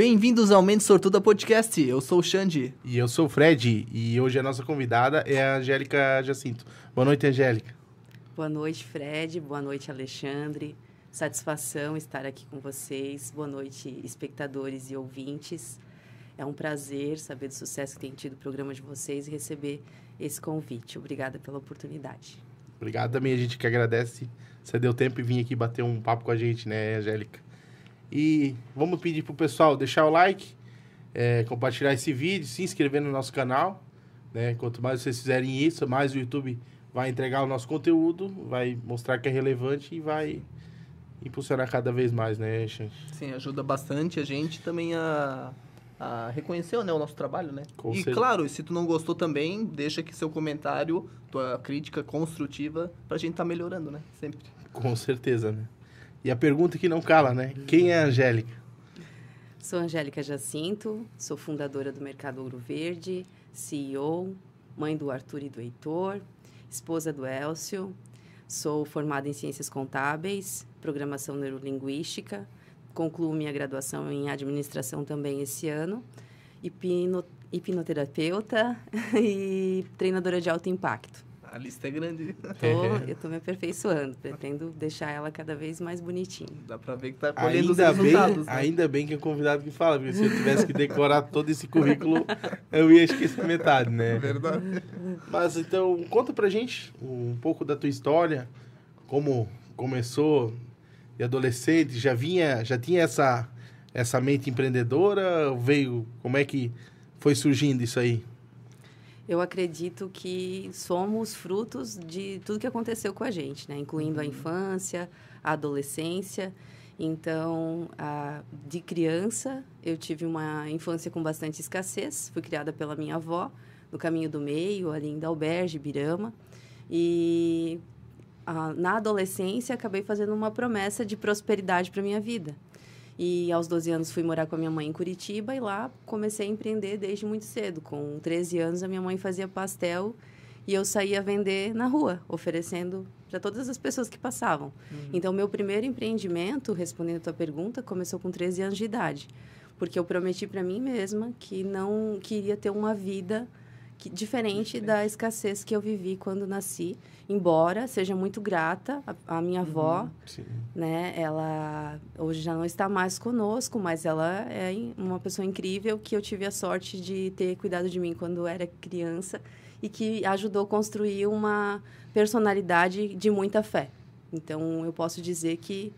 Bem-vindos ao Mente Sortuda Podcast. Eu sou o Xande. E eu sou o Fred. E hoje a nossa convidada é a Angélica Jacinto. Boa noite, Angélica. Boa noite, Fred. Boa noite, Alexandre. Satisfação estar aqui com vocês. Boa noite, espectadores e ouvintes. É um prazer saber do sucesso que tem tido o programa de vocês e receber esse convite. Obrigada pela oportunidade. Obrigado também, a gente que agradece. Você deu tempo e vim aqui bater um papo com a gente, né, Angélica? E vamos pedir pro pessoal deixar o like, é, compartilhar esse vídeo, se inscrever no nosso canal. Né? Quanto mais vocês fizerem isso, mais o YouTube vai entregar o nosso conteúdo, vai mostrar que é relevante e vai impulsionar cada vez mais, né, Xan? Sim, ajuda bastante a gente também a, a reconhecer né, o nosso trabalho, né? Com e claro, se tu não gostou também, deixa aqui seu comentário, tua crítica construtiva, pra gente estar tá melhorando, né? Sempre. Com certeza, né? E a pergunta que não cala, né? Quem é a Angélica? Sou Angélica Jacinto, sou fundadora do Mercado Ouro Verde, CEO, mãe do Arthur e do Heitor, esposa do Elcio, sou formada em Ciências Contábeis, Programação Neurolinguística, concluo minha graduação em Administração também esse ano, hipnoterapeuta e treinadora de alto impacto a lista é grande. Tô, eu tô me aperfeiçoando, pretendo deixar ela cada vez mais bonitinha. Dá para ver que tá colhendo ainda os resultados. Bem, né? Ainda bem que é o convidado que fala, porque se eu tivesse que decorar todo esse currículo, eu ia esquecer metade, né? Verdade. Mas então, conta pra gente um pouco da tua história, como começou de adolescente, já vinha, já tinha essa essa mente empreendedora, veio, como é que foi surgindo isso aí? eu acredito que somos frutos de tudo que aconteceu com a gente, né? Incluindo a uhum. infância, a adolescência. Então, a, de criança, eu tive uma infância com bastante escassez. Fui criada pela minha avó, no caminho do meio, ali em Dalberge, Birama. E a, na adolescência, acabei fazendo uma promessa de prosperidade para minha vida. E aos 12 anos fui morar com a minha mãe em Curitiba e lá comecei a empreender desde muito cedo. Com 13 anos a minha mãe fazia pastel e eu saía vender na rua, oferecendo para todas as pessoas que passavam. Uhum. Então, meu primeiro empreendimento, respondendo a tua pergunta, começou com 13 anos de idade, porque eu prometi para mim mesma que não queria ter uma vida que, diferente, diferente da escassez que eu vivi quando nasci. Embora seja muito grata a, a minha avó, uhum, né? Ela hoje já não está mais conosco, mas ela é uma pessoa incrível que eu tive a sorte de ter cuidado de mim quando era criança e que ajudou a construir uma personalidade de muita fé. Então, eu posso dizer que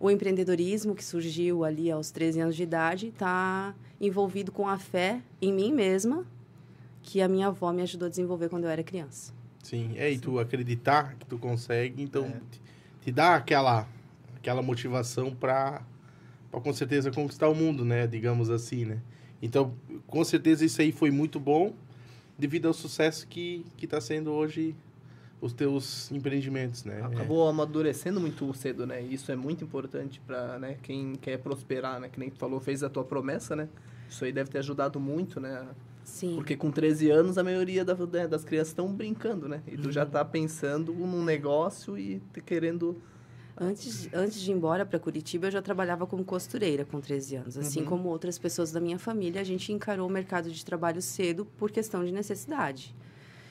o empreendedorismo que surgiu ali aos 13 anos de idade está envolvido com a fé em mim mesma, que a minha avó me ajudou a desenvolver quando eu era criança. Sim, é, e tu acreditar que tu consegue, então é. te, te, dá aquela, aquela motivação para com certeza conquistar o mundo, né? Digamos assim, né? Então, com certeza isso aí foi muito bom devido ao sucesso que que está sendo hoje os teus empreendimentos, né? Acabou é. amadurecendo muito cedo, né? Isso é muito importante para né, quem quer prosperar, né? Que nem tu falou, fez a tua promessa, né? Isso aí deve ter ajudado muito, né? Sim. Porque com 13 anos a maioria da, né, das crianças estão brincando, né? E tu uhum. já está pensando num negócio e querendo Antes, antes de ir embora para Curitiba, eu já trabalhava como costureira com 13 anos. Assim uhum. como outras pessoas da minha família, a gente encarou o mercado de trabalho cedo por questão de necessidade.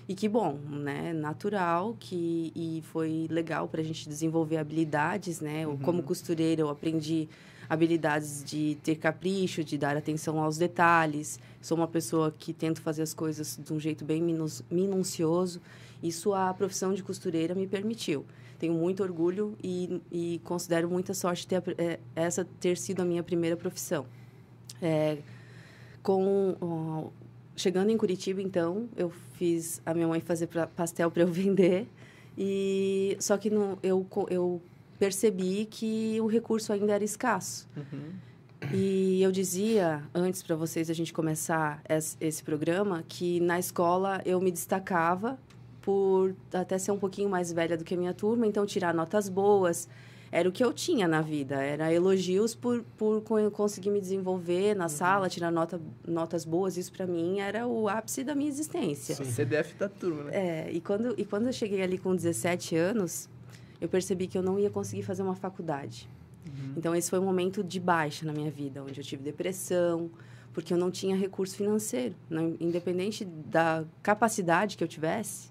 E que bom, né? Natural que e foi legal para a gente desenvolver habilidades, né? Uhum. Como costureira, eu aprendi habilidades de ter capricho, de dar atenção aos detalhes. Sou uma pessoa que tento fazer as coisas de um jeito bem minucioso. Isso a profissão de costureira me permitiu. Tenho muito orgulho e, e considero muita sorte ter é, essa ter sido a minha primeira profissão. É, com ó, chegando em Curitiba, então, eu fiz a minha mãe fazer pra, pastel para eu vender. E só que no, eu eu percebi que o recurso ainda era escasso. Uhum. E eu dizia, antes para vocês a gente começar esse programa, que na escola eu me destacava por até ser um pouquinho mais velha do que a minha turma, então tirar notas boas era o que eu tinha na vida, era elogios por, por conseguir me desenvolver na uhum. sala, tirar nota, notas boas, isso para mim era o ápice da minha existência. Sim. CDF da turma, né? É, e quando, e quando eu cheguei ali com 17 anos, eu percebi que eu não ia conseguir fazer uma faculdade. Uhum. Então, esse foi um momento de baixa na minha vida, onde eu tive depressão, porque eu não tinha recurso financeiro. Não, independente da capacidade que eu tivesse,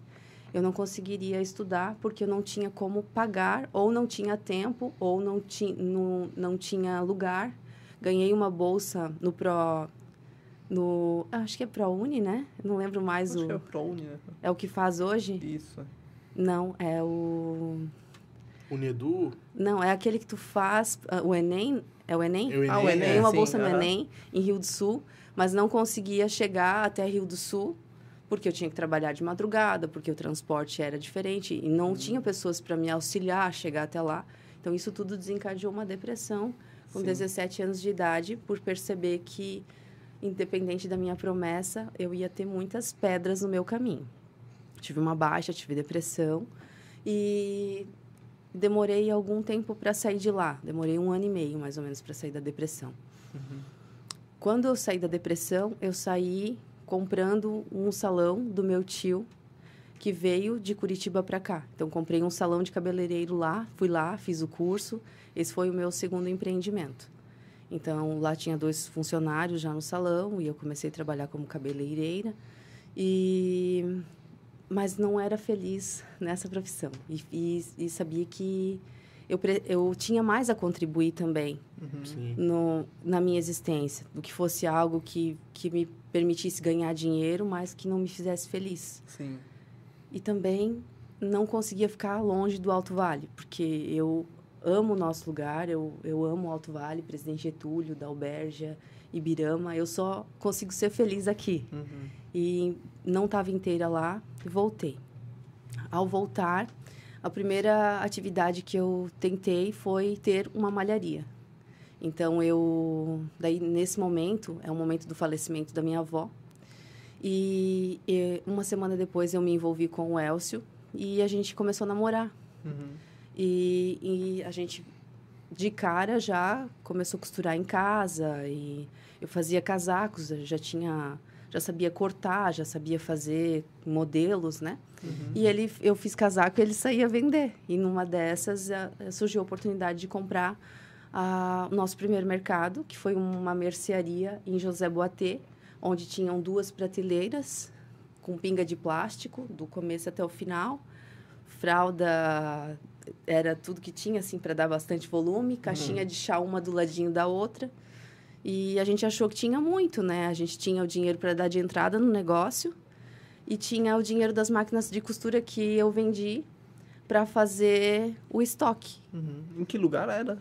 eu não conseguiria estudar porque eu não tinha como pagar, ou não tinha tempo, ou não, ti, não, não tinha lugar. Ganhei uma bolsa no Pro. No, ah, acho que é ProUni, né? Não lembro mais acho o. Que é o ProUni, né? É o que faz hoje? Isso. Não, é o. O NEDU? Não, é aquele que tu faz, ah, o Enem, é o Enem? É o Enem, ah, o Enem, é. uma sim, bolsa no Enem, em Rio do Sul, mas não conseguia chegar até Rio do Sul, porque eu tinha que trabalhar de madrugada, porque o transporte era diferente, e não hum. tinha pessoas para me auxiliar a chegar até lá. Então, isso tudo desencadeou uma depressão com sim. 17 anos de idade, por perceber que, independente da minha promessa, eu ia ter muitas pedras no meu caminho. Tive uma baixa, tive depressão, e demorei algum tempo para sair de lá. Demorei um ano e meio, mais ou menos, para sair da depressão. Uhum. Quando eu saí da depressão, eu saí comprando um salão do meu tio que veio de Curitiba para cá. Então comprei um salão de cabeleireiro lá, fui lá, fiz o curso. Esse foi o meu segundo empreendimento. Então lá tinha dois funcionários já no salão e eu comecei a trabalhar como cabeleireira e mas não era feliz nessa profissão. E, e, e sabia que eu, eu tinha mais a contribuir também uhum. no, na minha existência, do que fosse algo que, que me permitisse ganhar dinheiro, mas que não me fizesse feliz. Sim. E também não conseguia ficar longe do Alto Vale, porque eu amo o nosso lugar, eu, eu amo o Alto Vale, Presidente Getúlio, Dalbergia, Ibirama, eu só consigo ser feliz aqui. Uhum. E não estava inteira lá, e voltei. Ao voltar, a primeira atividade que eu tentei foi ter uma malharia. Então eu daí nesse momento é o momento do falecimento da minha avó. E, e uma semana depois eu me envolvi com o Elcio e a gente começou a namorar. Uhum. E, e a gente de cara já começou a costurar em casa e eu fazia casacos, eu já tinha já sabia cortar, já sabia fazer modelos, né? Uhum. E ele, eu fiz casaco e ele saía vender. E numa dessas a, eh, eh, surgiu a oportunidade de comprar o nosso primeiro mercado, que foi uma mercearia em José Boatê, onde tinham duas prateleiras com pinga de plástico, do começo até o final, fralda era tudo que tinha assim para dar bastante volume, caixinha uhum. de chá uma do ladinho da outra. E a gente achou que tinha muito, né? A gente tinha o dinheiro para dar de entrada no negócio e tinha o dinheiro das máquinas de costura que eu vendi para fazer o estoque. Uhum. Em que lugar era?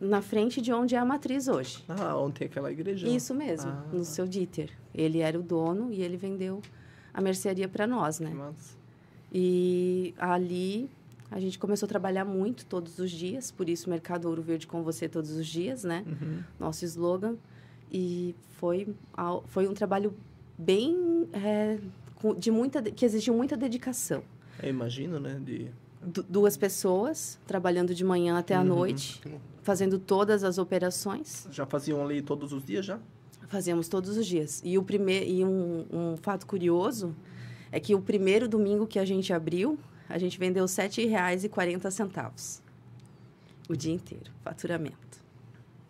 Na frente de onde é a matriz hoje. Ah, ontem é aquela igreja. Isso mesmo, ah. no seu Dieter. Ele era o dono e ele vendeu a mercearia para nós, né? Mas... E ali a gente começou a trabalhar muito todos os dias, por isso Mercado Ouro Verde com você todos os dias, né? Uhum. Nosso slogan. E foi, foi um trabalho bem. É, de muita, que exigiu muita dedicação. É, imagino, né? De... Du duas pessoas trabalhando de manhã até uhum. à noite, fazendo todas as operações. Já faziam ali todos os dias já? Fazíamos todos os dias. E o primeiro e um, um fato curioso é que o primeiro domingo que a gente abriu, a gente vendeu R$ 7,40 o dia inteiro, faturamento.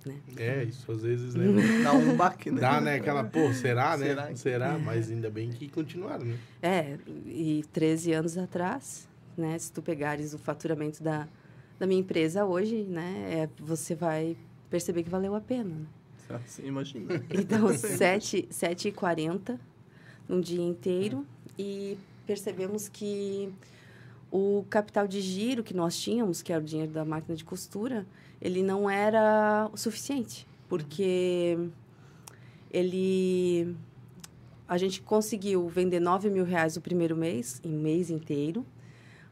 Né? É, isso às vezes, né? Dá um baque, né? Dá, né? Aquela, pô, será, né? Será? será? É. Mas ainda bem que continuaram, né? É, e 13 anos atrás, né? Se tu pegares o faturamento da, da minha empresa hoje, né? É, você vai perceber que valeu a pena, né? imagina. Então, 7h40 um dia inteiro. É. E percebemos que o capital de giro que nós tínhamos, que era o dinheiro da máquina de costura, ele não era o suficiente, porque ele a gente conseguiu vender 9 mil reais o primeiro mês, em mês inteiro.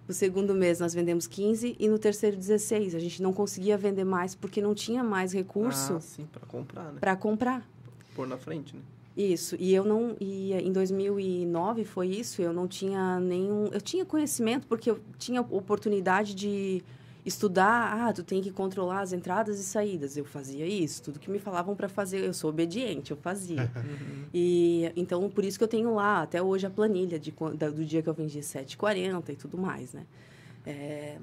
O segundo mês nós vendemos 15 e no terceiro 16. A gente não conseguia vender mais porque não tinha mais recurso. Ah, sim, para comprar, né? Para comprar. Pôr na frente, né? Isso. E eu não. E eh, em 2009 foi isso. Eu não tinha nenhum. Eu tinha conhecimento porque eu tinha oportunidade de estudar. Ah, tu tem que controlar as entradas e saídas. Eu fazia isso. Tudo que me falavam para fazer, eu sou obediente. Eu fazia. Uhum. E então por isso que eu tenho lá até hoje a planilha de, da, do dia que eu vendi 7,40 e tudo mais, né? É...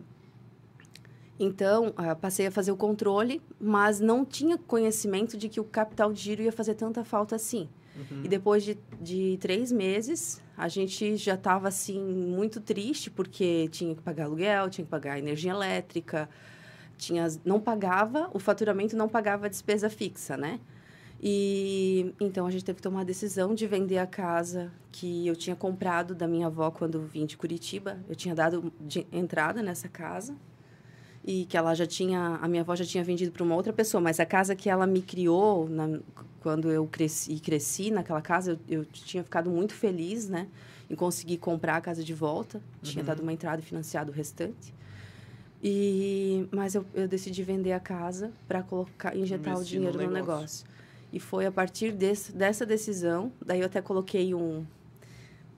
Então, ah, passei a fazer o controle, mas não tinha conhecimento de que o capital de giro ia fazer tanta falta assim. Uhum. E depois de, de três meses, a gente já estava, assim, muito triste, porque tinha que pagar aluguel, tinha que pagar energia elétrica, tinha, não pagava, o faturamento não pagava a despesa fixa, né? E então a gente teve que tomar a decisão de vender a casa que eu tinha comprado da minha avó quando vim de Curitiba. Eu tinha dado de entrada nessa casa e que ela já tinha a minha avó já tinha vendido para uma outra pessoa mas a casa que ela me criou na, quando eu cresci cresci naquela casa eu, eu, tinha ficado muito feliz né em conseguir comprar a casa de volta tinha uhum. dado uma entrada e financiado o restante e mas eu, eu decidi vender a casa para colocar injetar o dinheiro no negócio. no negócio. e foi a partir desse, dessa decisão daí eu até coloquei um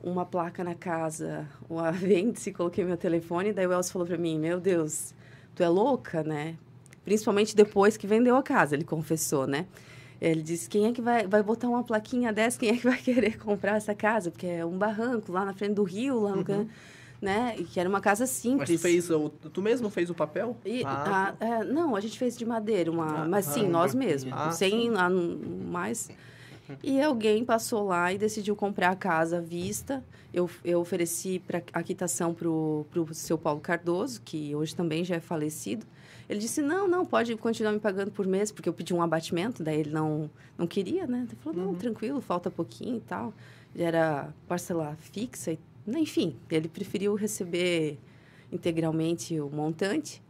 uma placa na casa, uma vende-se, coloquei meu telefone, daí o Elcio falou para mim, meu Deus, tu é louca, né? Principalmente depois que vendeu a casa, ele confessou, né? Ele disse: quem é que vai, vai botar uma plaquinha dessa? Quem é que vai querer comprar essa casa? Porque é um barranco lá na frente do rio, lá no. Uhum. Can... Né? E que era uma casa simples. Mas fez o, tu mesmo fez o papel? E, ah, a, tá. é, não, a gente fez de madeira, uma, ah, mas sim, ah, nós mesmos. Ah, sem a, mais. E alguém passou lá e decidiu comprar a casa à vista. Eu, eu ofereci pra, a quitação para o seu Paulo Cardoso, que hoje também já é falecido. Ele disse, não, não, pode continuar me pagando por mês, porque eu pedi um abatimento, daí ele não, não queria, né? Ele falou, não, uhum. tranquilo, falta pouquinho e tal. Ele era parcela fixa, e, né, enfim, ele preferiu receber integralmente o montante.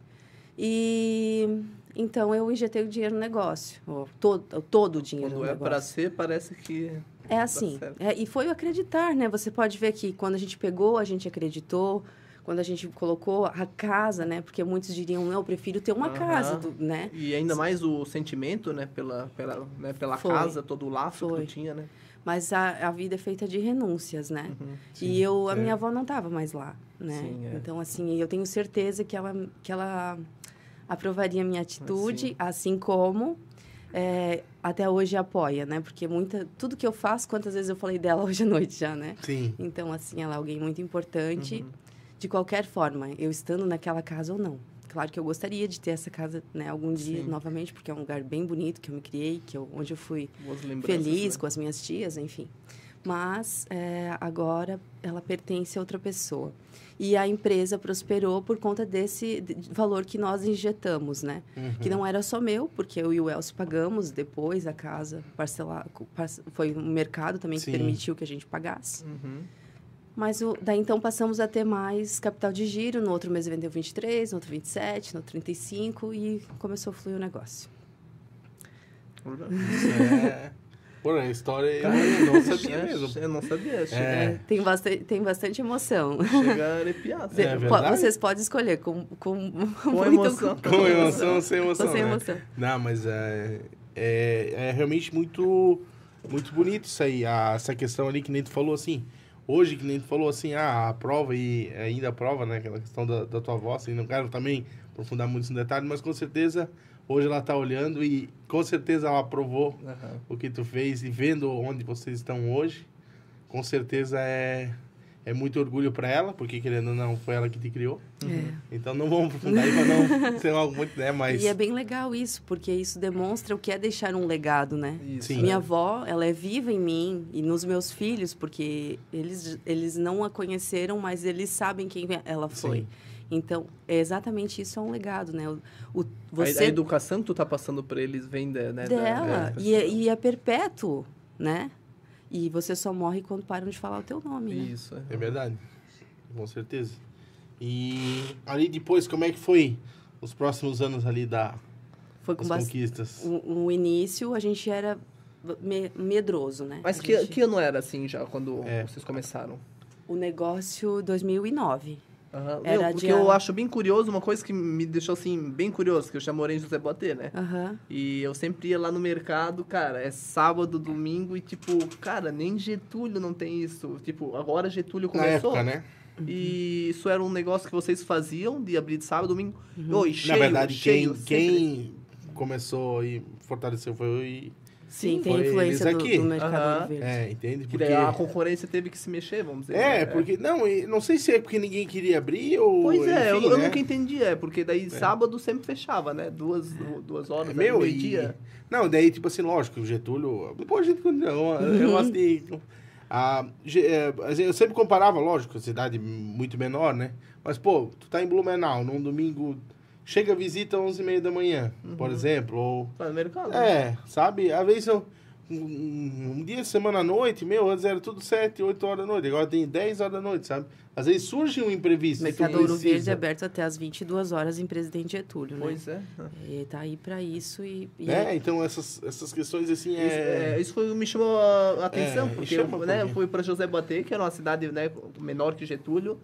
E então eu injetei o dinheiro no negócio, todo, todo o dinheiro Quando no é negócio. para ser, parece que é assim. é, e foi o acreditar, né? Você pode ver que quando a gente pegou, a gente acreditou. Quando a gente colocou a casa, né? Porque muitos diriam, não, eu prefiro ter uma uh -huh. casa, do, né? E ainda mais o sentimento, né? Pela, pela, né? pela casa, todo o laço foi. que tu tinha, né? Mas a, a vida é feita de renúncias, né? Uhum, e eu, a é. minha avó não estava mais lá, né? Sim, é. Então, assim, eu tenho certeza que ela, que ela aprovaria minha assim? atitude, assim como é, até hoje apoia, né? Porque muita, tudo que eu faço, quantas vezes eu falei dela hoje à noite já, né? Sim. Então, assim, ela é alguém muito importante. Uhum. De qualquer forma, eu estando naquela casa ou não. Claro que eu gostaria de ter essa casa, né, algum dia Sim. novamente, porque é um lugar bem bonito que eu me criei, que eu, onde eu fui feliz né? com as minhas tias, enfim mas é, agora ela pertence a outra pessoa. E a empresa prosperou por conta desse valor que nós injetamos, né? Uhum. Que não era só meu, porque eu e o Elcio pagamos depois a casa, parcelar, foi o mercado também Sim. que permitiu que a gente pagasse. Uhum. Mas o, daí então passamos a ter mais capital de giro. No outro mês vendeu 23, no outro 27, no outro 35 e começou a fluir o negócio. É. Pô, a história eu não sabia mesmo. Eu não sabia. É. Tem, bastante, tem bastante emoção. Chega a arrepiar. é Vocês podem escolher com, com, com muito, emoção. Com, com emoção ou sem emoção. sem né? emoção. Não, mas é, é, é realmente muito, muito bonito isso aí. A, essa questão ali que nem tu falou assim. Hoje, que nem tu falou assim, ah, a prova e ainda a prova, né? Aquela questão da, da tua voz, assim, não quero também aprofundar muito no detalhe, mas com certeza Hoje ela está olhando e com certeza ela aprovou uhum. o que tu fez e vendo onde vocês estão hoje, com certeza é é muito orgulho para ela, porque querendo ou não, foi ela que te criou. É. Uhum. Então não vamos aprofundar aí para não ser algo muito, né? Mas... E é bem legal isso, porque isso demonstra o que é deixar um legado, né? Isso, Sim. Minha avó, ela é viva em mim e nos meus filhos, porque eles, eles não a conheceram, mas eles sabem quem ela foi. Sim. Então, é exatamente isso é um legado, né? O, o você... a, a, educação que tu tá passando para eles vem de, né, dela. Da, é, e, é, e é perpétuo, né? E você só morre quando param de falar o teu nome, né? Isso, é, é verdade. Com certeza. E ali depois, como é que foi os próximos anos ali da foi com as conquistas? O, o início, a gente era me, medroso, né? Mas que, gente... que ano era, assim, já, quando é. vocês começaram? O negócio 2009. Uhum. Era Meu, porque eu acho bem curioso, uma coisa que me deixou assim, bem curioso, que eu chamo Orange José Botê, né? Uhum. E eu sempre ia lá no mercado, cara, é sábado, domingo, e tipo, cara, nem Getúlio não tem isso. Tipo, agora Getúlio começou. Na época, né? E uhum. isso era um negócio que vocês faziam de abrir de sábado, domingo. Uhum. cheio, Na verdade, cheio, quem, quem começou e fortaleceu foi e. Sim, tem influência do, aqui. do mercado verde. É, entende? Porque... daí a concorrência teve que se mexer, vamos dizer. É, né? porque. Não, não sei se é porque ninguém queria abrir ou. Pois é, enfim, eu, eu né? nunca entendi, é, porque daí é. sábado sempre fechava, né? Duas, duas horas, É, meu, meio dia. e... Não, daí, tipo assim, lógico, o Getúlio... pô uhum. a gente... Eu, eu, assim, eu sempre comparava, lógico, cidade muito menor, né? Mas, pô, tu tá em Blumenau num domingo chega visita às 11 e meia da manhã, uhum. por exemplo. Ou... Primeiro caso. É, né? sabe? Às vezes eu. Um, dia, semana à noite, meu, antes era tudo 7, 8 horas da noite, agora tem 10 horas da noite, sabe? Às vezes surge um imprevisto. Mercado Ouro Verde aberto até as 22 horas em Presidente Getúlio, né? Pois é. E tá aí para isso e, e... É, então essas, essas questões, assim, é... Isso, é, isso foi, me chamou a é, atenção, é, porque, eu, né, eu fui para José Bater, que era é uma cidade né, menor que Getúlio,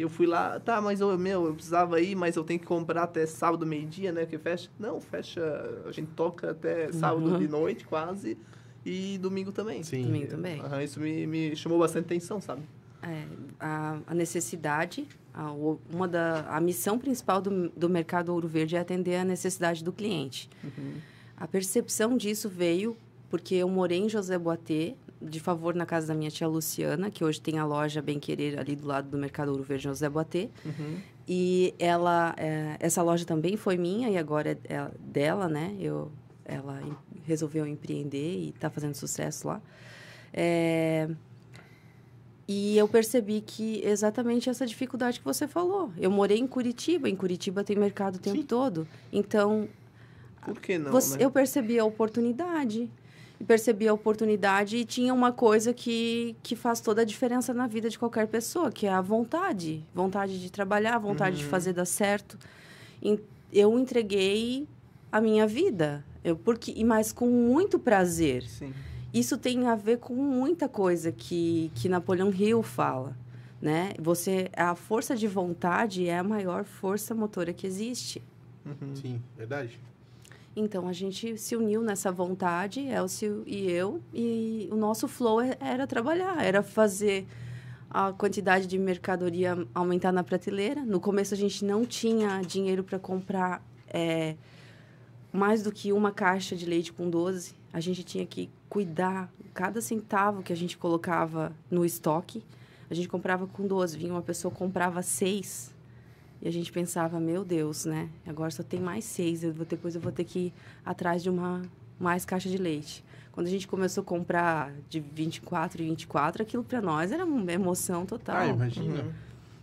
eu fui lá, tá, mas eu, meu, eu precisava ir, mas eu tenho que comprar até sábado, meio-dia, né? Que fecha. Não, fecha. A gente toca até uhum. sábado uhum. de noite, quase. E domingo também. Sim. Domingo também. Uhum, isso me, me chamou bastante atenção, sabe? É, a, a, necessidade, a, uma da, a missão principal do, do mercado Ouro Verde é atender a necessidade do cliente. Uhum. A percepção disso veio porque eu morei em José Boatê, de favor na casa da minha tia Luciana, que hoje tem a loja Bem Querer ali do lado do Mercado Ouro Verde José Boatê. Uhum. E ela, é, essa loja também foi minha e agora é, dela, né? Eu, ela resolveu empreender e está fazendo sucesso lá. É, e eu percebi que exatamente essa dificuldade que você falou. Eu morei em Curitiba, em Curitiba tem mercado o tempo Sim. todo. Então. Por que não? Você, né? Eu percebi a oportunidade e percebi a oportunidade e tinha uma coisa que, que faz toda a diferença na vida de qualquer pessoa, que é a vontade. Vontade de trabalhar, vontade uhum. de fazer dar certo. Eu entreguei a minha vida, eu porque e mais com muito prazer. Sim. Isso tem a ver com muita coisa que que Napoleão Hill fala, né? Você a força de vontade é a maior força motora que existe. Uhum. Sim, verdade. Então a gente se uniu nessa vontade, Elcio e eu, e o nosso flow é, era trabalhar, era fazer a quantidade de mercadoria aumentar na prateleira. No começo a gente não tinha dinheiro para comprar é, mais do que uma caixa de leite com 12. A gente tinha que cuidar cada centavo que a gente colocava no estoque. A gente comprava com 12, vinha uma pessoa comprava seis e a gente pensava, meu Deus, né? Agora só tem mais seis, eu vou, depois eu vou ter que ir atrás de uma mais caixa de leite. Quando a gente começou a comprar de 24 e 24, aquilo para nós era uma emoção total. Ah, imagina. Uhum.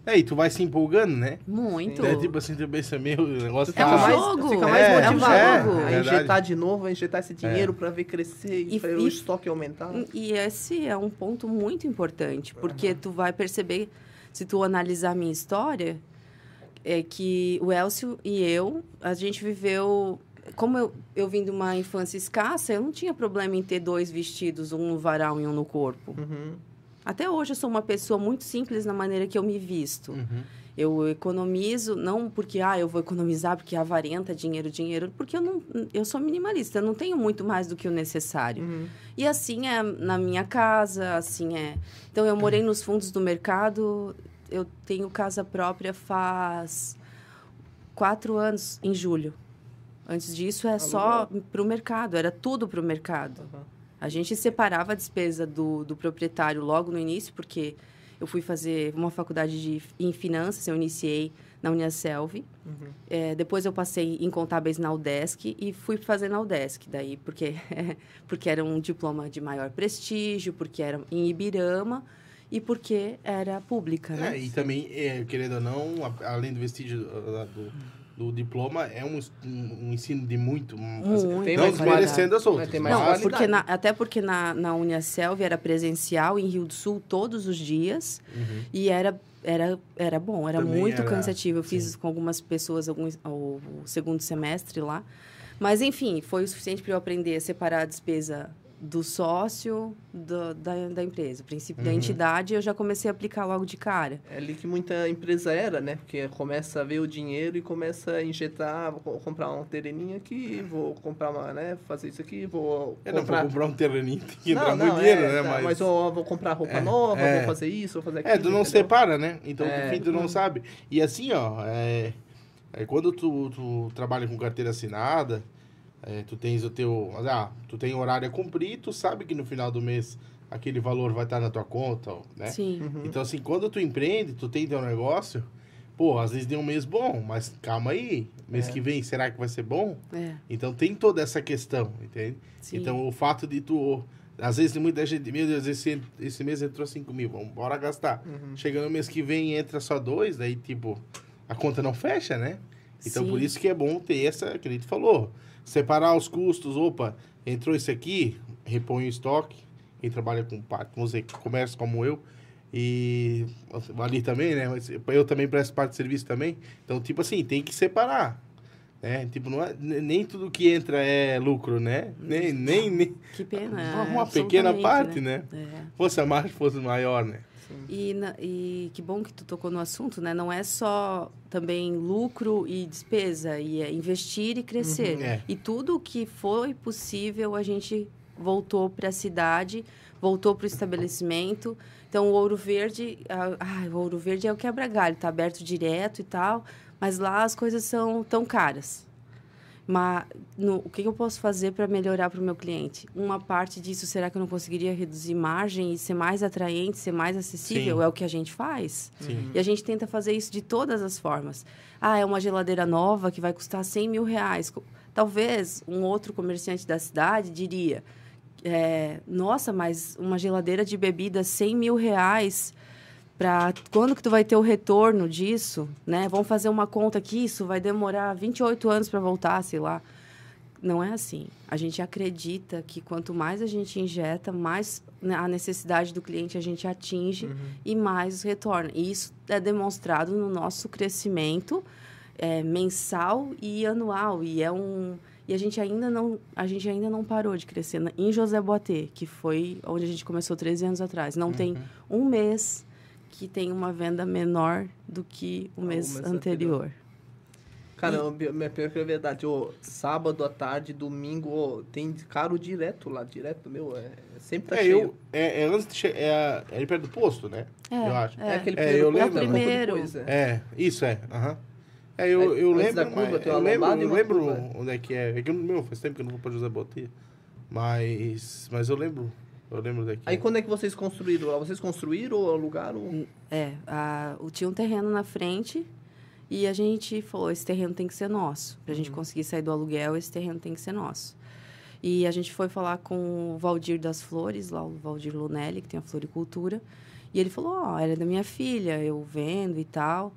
É, e tu vai se empolgando, né? Muito. É tipo assim, também o negócio é tá... É um jogo. Fica mais é, motivado. Tipo, é, é, é, jogo. é, é injetar de novo, injetar esse dinheiro é. para ver crescer e, e o estoque aumentar. E esse é um ponto muito importante, porque uhum. tu vai perceber, se tu analisar a minha história, é que o Elcio e eu, a gente viveu. Como eu, eu vim de uma infância escassa, eu não tinha problema em ter dois vestidos, um no varal e um no corpo. Uhum. Até hoje eu sou uma pessoa muito simples na maneira que eu me visto. Uhum. Eu economizo, não porque, ah, eu vou economizar porque é avarenta, dinheiro, dinheiro, porque eu não eu sou minimalista, eu não tenho muito mais do que o necessário. Uhum. E assim é na minha casa, assim é. Então, eu morei nos fundos do mercado eu tenho casa própria faz quatro anos, em julho. Antes disso, é ah, só para o mercado, era tudo para o mercado. Uhum. A gente separava a despesa do, do proprietário logo no início, porque eu fui fazer uma faculdade de, em finanças, eu iniciei na Uniaselv. Uhum. É, depois eu passei em contábeis na UDESC e fui fazer na UDESC, daí, porque, porque era um diploma de maior prestígio, porque era em Ibirama e porque era pública, né? É, e também, é, querendo ou não, além do vestígio uh, do, do diploma, é um, um ensino de muito... muito assim, tem não desmerecendo as outras. Tem mais não, porque na, até porque na, na Uniaselv era presencial em Rio do Sul todos os dias uhum. e era era, era bom, era Também muito era, cansativo. Eu sim. fiz com algumas pessoas alguns, o segundo semestre lá. Mas, enfim, foi o suficiente para eu aprender a separar a despesa do sócio do, da, da empresa, o princípio uhum. da entidade, eu já comecei a aplicar logo de cara. É ali que muita empresa era, né? Porque começa a ver o dinheiro e começa a injetar, ah, vou comprar um terreninho aqui, vou comprar uma, né? Fazer isso aqui, vou é, comprar... Não, comprar um terreninho tem que entrar muito dinheiro, é, né? Tá, mas, mas eu vou comprar roupa é, nova, vou é. fazer isso, vou fazer é, aquilo. É, tu não entendeu? separa, né? Então, é, no fim, tu não sabe. E assim, ó, é, quando tu, tu trabalha com carteira assinada... É, tu tens o teu. Ah, tu tem horário a cumprir, tu sabe que no final do mês aquele valor vai estar na tua conta, né? Sim. Uhum. uhum. Então, assim, quando tu empreende, tu tem teu negócio, pô, às vezes deu um mês bom, mas calma aí, mês é. que vem, será que vai ser bom? É. Então, tem toda essa questão, entende? Sim. Então, o fato de tu... Às vezes, muita gente, meu Deus, esse, esse mês entrou 5 mil, vamos bora gastar. Uhum. Chegando no mês que vem, entra só dois, daí, tipo, a conta não fecha, né? Então, Sim. por isso que é bom ter essa, que a gente falou, Separar os custos, opa, entrou isso aqui, repõe o estoque. Quem trabalha com parte, comércio como eu, e ali também, né? Mas eu também presto parte de serviço também. Então, tipo assim, tem que separar. Né? Tipo, não é, nem tudo que entra é lucro, né? Nem, nem, nem que pena. Uma, é, pequena parte, né? né? É. Fosse a margem fosse maior, né? E, na, e, que bom que tu tocou no assunto, né? Não é só também lucro e despesa, e é investir e crescer. Uhum, é. E tudo o que foi possível, a gente voltou para a cidade, voltou para o estabelecimento. Então, o Ouro Verde... o Ouro Verde é o quebra-galho, está aberto direto e tal. Mas lá as coisas são tão caras. Mas no, o que, eu posso fazer para melhorar para o meu cliente? Uma parte disso, será que eu não conseguiria reduzir margem e ser mais atraente, ser mais acessível? Sim. É o que a gente faz. Sim. E a gente tenta fazer isso de todas as formas. Ah, é uma geladeira nova que vai custar 100 mil reais. Talvez um outro comerciante da cidade diria... É, nossa, mas uma geladeira de bebida 100 mil reais para quando que tu vai ter o retorno disso, né? Vamos fazer uma conta que isso vai demorar 28 anos para voltar, sei lá. Não é assim. A gente acredita que quanto mais a gente injeta, mais né, a necessidade do cliente a gente atinge uhum. e mais retorna. E isso é demonstrado no nosso crescimento é, mensal e anual. E é um e a gente ainda não a gente ainda não parou de crescer em José Boatê, que foi onde a gente começou 13 anos atrás. Não uhum. tem um mês que tem uma venda menor do que o mês, o mês anterior. anterior. Caramba, e... É minha pior que é verdade. Ô, sábado à tarde, domingo, tem caro direto lá, direto, meu. É, é, sempre tá é, cheio. Eu, é, é antes de che é, é ali perto do posto, né? É, eu acho. É, é aquele é, primeiro. É, eu lembro. É, primeiro. é. isso é. Aham. Uh -huh. É, eu, eu lembro, curva, eu lembro, eu lembro onde é que é. É que, meu, faz tempo que eu não vou pra José Botia. Mas, mas eu lembro eu lembro daqui. Aí quando é que vocês construíram Vocês construíram ou alugaram? É, a, tinha um terreno na frente e a gente falou, esse terreno tem que ser nosso. Pra uhum. gente conseguir sair do aluguel, esse terreno tem que ser nosso. E a gente foi falar com o Valdir das Flores, lá o Valdir Lunelli, que tem a floricultura. E ele falou, ó, oh, ela é da minha filha, eu vendo e tal.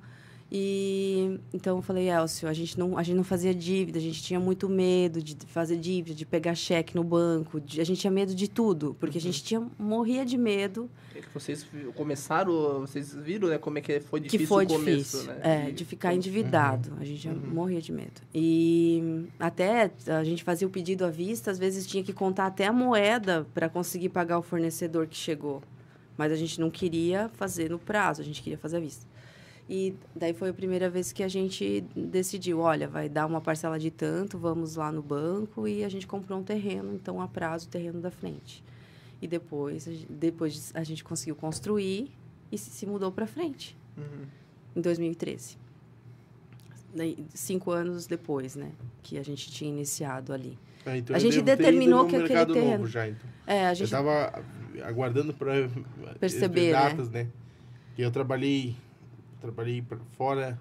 E então eu falei, Elcio, a gente não, a gente não fazia dívida, a gente tinha muito medo de fazer dívida, de pegar cheque no banco, de, a gente tinha medo de tudo, porque uhum. a gente tinha morria de medo. É vocês começaram, vocês viram, né, como é que foi difícil que foi o começo, difícil, né? É, de, de ficar endividado. Uhum. A gente uhum. morria de medo. E até a gente fazia o pedido à vista, às vezes tinha que contar até a moeda para conseguir pagar o fornecedor que chegou. Mas a gente não queria fazer no prazo, a gente queria fazer à vista. E daí foi a primeira vez que a gente decidiu, olha, vai dar uma parcela de tanto, vamos lá no banco e a gente comprou um terreno, então a prazo o terreno da frente. E depois, depois a gente conseguiu construir e se mudou para frente. Uhum. Em 2013. cinco anos depois, né, que a gente tinha iniciado ali. Ah, então a gente determinou que aquele terreno. Novo já, então. É, a gente. Eu estava aguardando para perceber né? né? Que eu trabalhei trabalhei fora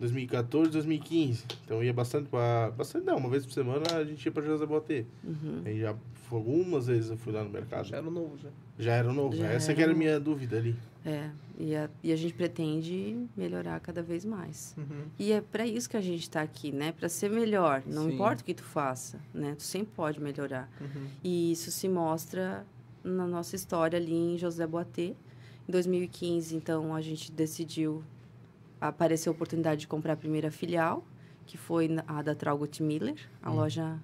2014, 2015. Então ia bastante para bastante não, uma vez por semana a gente ia para José Botê. Uhum. Aí já algumas vezes eu fui lá no mercado. Já era novo já. Já era novo. Já Essa era... que era a minha dúvida ali. É, e a, e a gente pretende melhorar cada vez mais. Uhum. E é para isso que a gente está aqui, né? Para ser melhor. Não Sim. importa o que tu faça, né? Tu sempre pode melhorar. Uhum. E isso se mostra na nossa história ali em José Boatê. Em 2015, então, a gente decidiu apareceu a oportunidade de comprar a primeira filial, que foi a da Traugott Miller, a hum. loja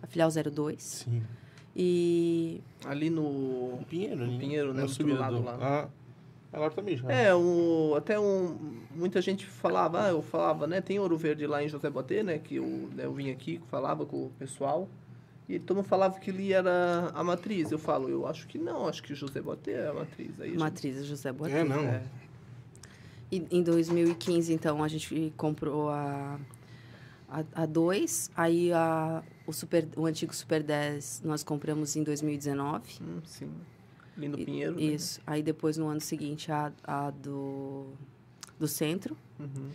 a filial 02. Sim. E ali no Pinheiro, no né? Pinheiro, né, no outro lado lá. Ah. Agora também já. É, o, até um, muita gente falava, ah, eu falava, né? Tem Ouro Verde lá em José Botê, né? Que eu, né, eu vim aqui, falava com o pessoal. E todo mundo falava que ele era a matriz. Eu falo, eu acho que não, acho que José Boatê é a matriz. Aí matriz é José Boatê. É, não. É. E, em 2015, então, a gente comprou a, a, a 2, aí a, o, super, o antigo Super 10 nós compramos em 2019. Hum, sim. Lindo Pinheiro. E, né? Isso. Aí depois, no ano seguinte, a, a do, do centro. Uhum.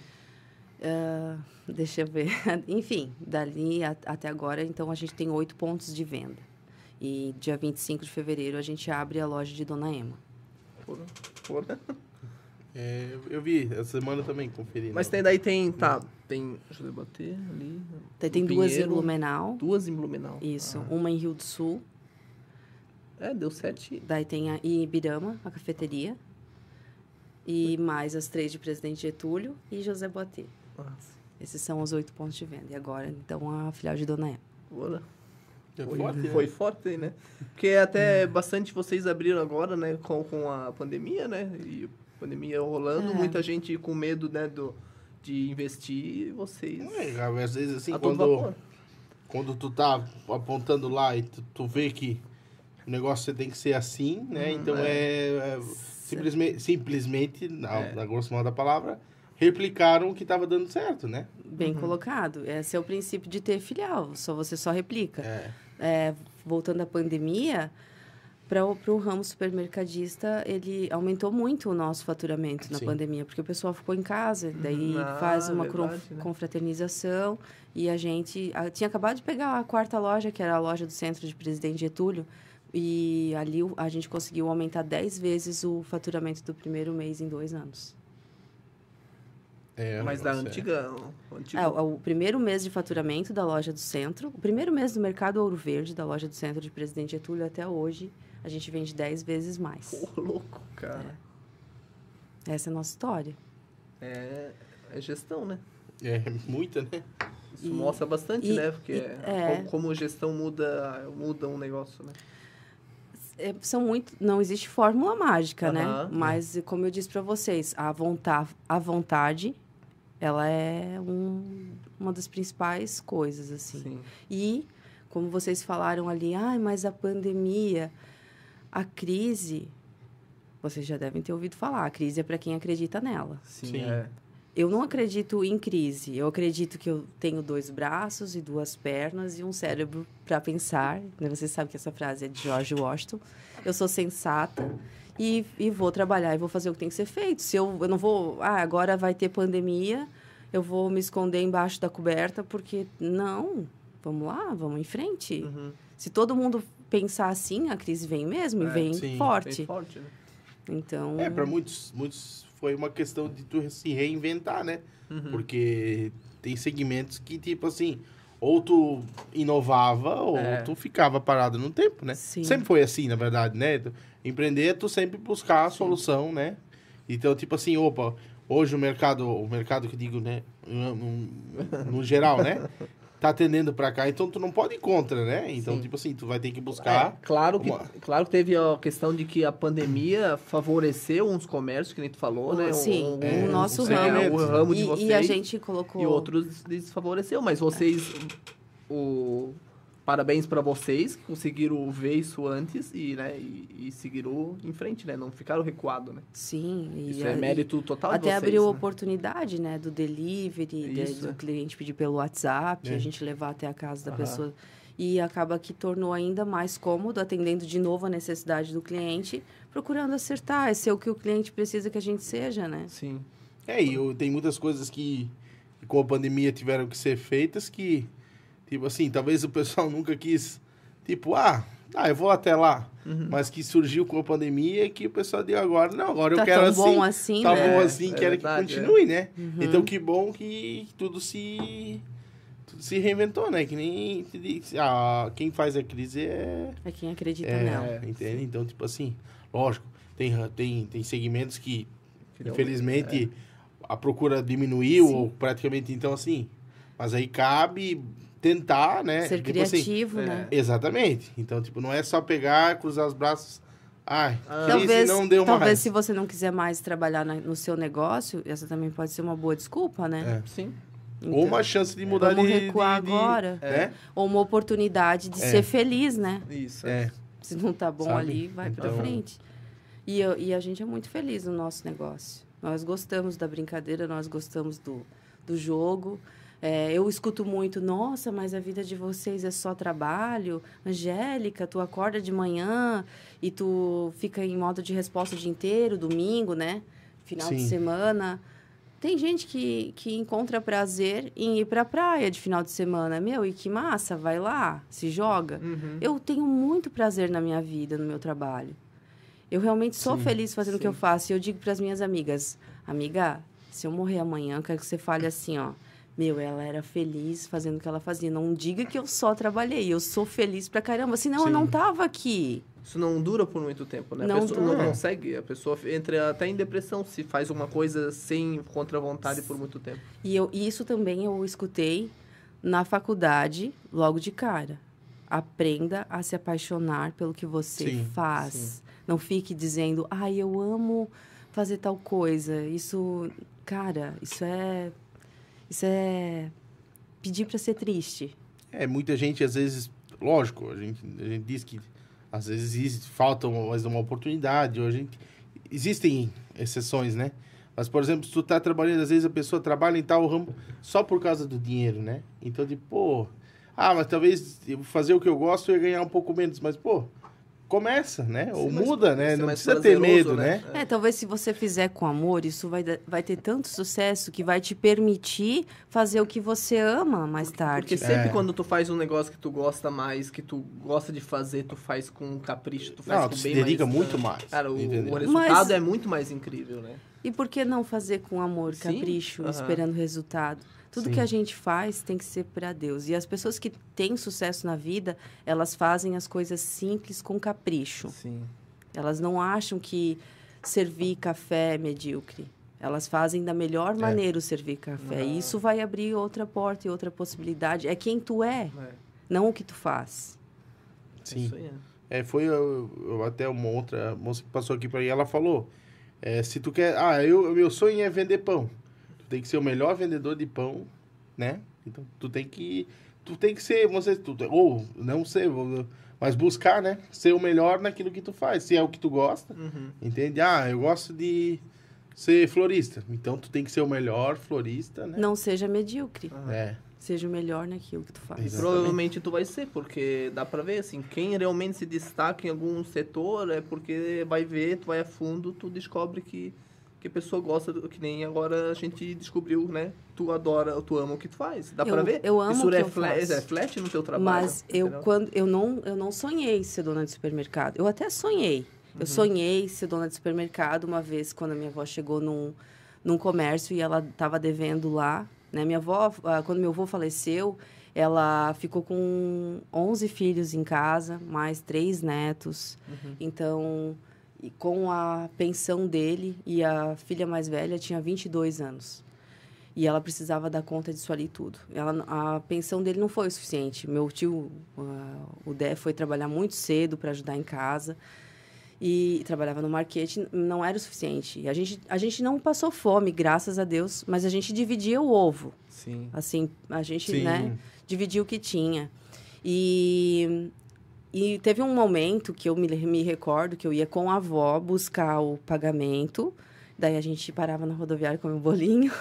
Ah, deixa eu ver. Enfim, dali a, até agora, então a gente tem oito pontos de venda. E dia 25 de fevereiro a gente abre a loja de Dona Ema. Foda. Foda. É, eu, vi, essa semana também conferi. Mas né? tem, daí tem, tá, hum. tem, deixa eu ali. Tem, tem duas Pinheiro, em Blumenau. Duas em Blumenau. Isso, ah. uma em Rio do Sul. É, deu sete. Daí tem a em Ibirama, a cafeteria. E mais as três de Presidente Getúlio e José Boatê. Esses são os oito pontos de venda. E agora, então, a filial de Dona Eva. Olá. É foi, forte, né? foi forte, né? Porque até é. bastante vocês abriram agora, né? Com, com a pandemia, né? E pandemia rolando, é. muita gente com medo, né? Do, de investir, vocês... É, às vezes, assim, a quando, quando tu tá apontando lá e tu, tu vê que o negócio tem que ser assim, né? Hum, então é, é, é simplesmente, simplesmente, na, é. na grosso modo da palavra replicaram o que estava dando certo, né? Bem uhum. colocado. Esse é o princípio de ter filial, só você só replica. É. É, voltando à pandemia, para o ramo supermercadista, ele aumentou muito o nosso faturamento na Sim. pandemia, porque o pessoal ficou em casa, daí hum, ah, faz uma verdade, né? confraternização e a gente a, tinha acabado de pegar a quarta loja, que era a loja do centro de Presidente Getúlio, e ali a gente conseguiu aumentar 10 vezes o faturamento do primeiro mês em dois anos. É, mas da antiga, é, é, o, primeiro mês de faturamento da loja do centro, o primeiro mês do mercado Ouro Verde, da loja do centro de Presidente Getúlio até hoje, a gente vende 10 vezes mais. Ô, louco, cara. É. Essa é a nossa história. É, é gestão, né? É, muita, né? Isso e, mostra bastante, e, né? Porque e, é, como gestão muda, muda um negócio, né? É, são muito não existe fórmula mágica uhum. né mas como eu disse para vocês a vontade a vontade ela é um, uma das principais coisas, assim. Sim. E, como vocês falaram ali, ah, mas a pandemia, a crise, vocês já devem ter ouvido falar, a crise é para quem acredita nela. Sim. Sim. É. Eu não acredito em crise. Eu acredito que eu tenho dois braços e duas pernas e um cérebro para pensar. Né? Você sabe que essa frase é de George Washington. Eu sou sensata e, e vou trabalhar e vou fazer o que tem que ser feito. Se eu, eu não vou, ah, agora vai ter pandemia, eu vou me esconder embaixo da coberta, porque não, vamos lá, vamos em frente. Uhum. Se todo mundo pensar assim, a crise vem mesmo e é, vem sim, forte. Vem forte né? Então. É, para muitos, muitos foi uma questão de tu se reinventar, né? Uhum. Porque tem segmentos que, tipo assim, ou tu inovava, ou é. tu ficava parado no tempo, né? Sim. Sempre foi assim, na verdade, né? Empreender, é tu sempre buscar a solução, né? Então, tipo assim, opa, hoje o mercado, o mercado que digo, né? no, no geral, né? tá atendendo para cá, então tu não pode ir contra, né? Então, Sim. tipo assim, tu vai ter que é, buscar. É, claro, que, uma... claro que teve a questão de que a pandemia favoreceu uns comércios, que nem tu falou, né? Sim, é, o nosso ramo. É, o ramo e, vocês. E a gente colocou. E outros desfavoreceu, mas vocês. O, parabéns para vocês que conseguiram ver isso antes e, né, e, e seguiram em frente, né? Não ficaram recuado, né? Sim. isso é mérito total Até abriu né? oportunidade, né? Do delivery, de, do cliente pedir pelo WhatsApp, é. a gente levar até a casa da pessoa. E acaba que tornou ainda mais cômodo, atendendo de novo a necessidade do cliente, procurando acertar, é ser o que o cliente precisa que a gente seja, né? Sim. É, e tem muitas coisas que com a pandemia tiveram que ser feitas que Tipo assim, talvez o pessoal nunca quis, tipo, ah, ah eu vou até lá. Uhum. Mas que surgiu com a pandemia e que o pessoal deu agora. Não, agora tá eu quero assim tá Bom assim tá né? bom assim, é quero verdade, que continue, é. né? Uhum. Então que bom que tudo se tudo se reinventou, né? Que nem ah, quem faz a crise é é quem acredita é, nela. Entende? Então, tipo assim, lógico, tem tem tem segmentos que Finalmente, infelizmente é. a procura diminuiu Sim. ou praticamente então assim, mas aí cabe tentar, né? Ser tipo assim, criativo, assim, né? Exatamente. Então, tipo, não é só pegar, cruzar os braços. Ai, ah, talvez, não deu talvez mais. se você não quiser mais trabalhar na, no seu negócio, essa também pode ser uma boa desculpa, né? É. Sim. Então, Ou uma chance de mudar vamos de... Vamos recuar de, de, agora. É. Né? Ou uma oportunidade de é. ser feliz, né? Isso. É. Se não tá bom Sabe? ali, vai então... pra frente. E, eu, e a gente é muito feliz no nosso negócio. Nós gostamos da brincadeira, nós gostamos do, do jogo. É, eu escuto muito, nossa, mas a vida de vocês é só trabalho. Angélica, tu acorda de manhã e tu fica em modo de resposta o dia inteiro, domingo, né? Final Sim. de semana. Tem gente que, que encontra prazer em ir pra praia de final de semana. Meu, e que massa, vai lá, se joga. Uhum. Eu tenho muito prazer na minha vida, no meu trabalho. Eu realmente sou sim, feliz fazendo sim. o que eu faço. E eu digo para as minhas amigas: Amiga, se eu morrer amanhã, eu quero que você fale assim, ó. Meu, ela era feliz fazendo o que ela fazia. Não diga que eu só trabalhei, eu sou feliz pra caramba, senão Sim. eu não tava aqui. Isso não dura por muito tempo, né? Não a pessoa dura. não consegue, a pessoa entra até em depressão se faz uma coisa sem contra vontade por muito tempo. E eu, isso também eu escutei na faculdade, logo de cara. Aprenda a se apaixonar pelo que você sim, faz. Sim. Não fique dizendo, ai, ah, eu amo fazer tal coisa. Isso, cara, isso é isso é pedir para ser triste. É, muita gente às vezes, lógico, a gente, a gente diz que às vezes existe, falta mais uma oportunidade, ou a gente existem exceções, né? Mas, por exemplo, se tu tá trabalhando, às vezes a pessoa trabalha em tal ramo só por causa do dinheiro, né? Então, de, pô, ah, mas talvez fazer o que eu gosto e ganhar um pouco menos, mas, pô, começa, né? Ou muda, né? Não precisa ter medo, né? né? É, talvez se você fizer com amor, isso vai, vai ter tanto sucesso que vai te permitir fazer o que você ama mais tarde. Porque sempre é. quando tu faz um negócio que tu gosta mais, que tu gosta de fazer, tu faz com capricho, tu faz não, com tu bem se dedica muito né? mais. Cara, o, o resultado Mas... é muito mais incrível, né? E por que não fazer com amor, capricho, esperando resultado? Tudo Sim. que a gente faz tem que ser para Deus. E as pessoas que têm sucesso na vida, elas fazem as coisas simples com capricho. Sim. Elas não acham que servir café é medíocre. Elas fazem da melhor é. maneira o servir café. E isso vai abrir outra porta e outra possibilidade. É quem tu é, é. não o que tu faz. Sim. Isso aí é. é foi eu, eu, até uma outra moça que passou aqui para mim, ela falou: é, se tu quer. Ah, eu, meu sonho é vender pão tem que ser o melhor vendedor de pão, né? Então tu tem que tu tem que ser, você tu, ou não ser, mas buscar, né? Ser o melhor naquilo que tu faz, se é o que tu gosta. Uhum. Entende? Ah, eu gosto de ser florista. Então tu tem que ser o melhor florista, né? Não seja medíocre. Ah. É. Seja o melhor naquilo que tu faz. Exatamente. Provavelmente tu vai ser, porque dá pra ver, assim, quem realmente se destaca em algum setor é porque vai ver, tu vai a fundo, tu descobre que que a pessoa gosta do que nem agora a gente descobriu, né? Tu adora, tu ama o que tu faz. Dá para pra ver? Eu amo Isso o que reflete, eu faço. É reflete no teu trabalho. Mas eu, entendeu? quando, eu, não, eu não sonhei ser dona de supermercado. Eu até sonhei. Uhum. Eu sonhei ser dona de supermercado uma vez quando a minha avó chegou num, num comércio e ela estava devendo lá. Né? Minha avó, ah, quando meu avô faleceu, ela ficou com 11 filhos em casa, mais três netos. Uhum. Então e com a pensão dele e a filha mais velha tinha 22 anos. E ela precisava dar conta disso ali tudo. Ela, a pensão dele não foi o suficiente. Meu tio, uh, o Dé, foi trabalhar muito cedo para ajudar em casa e trabalhava no marketing, não era o suficiente. a gente, a gente não passou fome, graças a Deus, mas a gente dividia o ovo. Sim. Assim, a gente, Sim. né, dividia o que tinha. E e teve um momento que eu me, me recordo que eu ia com a avó buscar o pagamento. Daí a gente parava na rodoviária com um bolinho.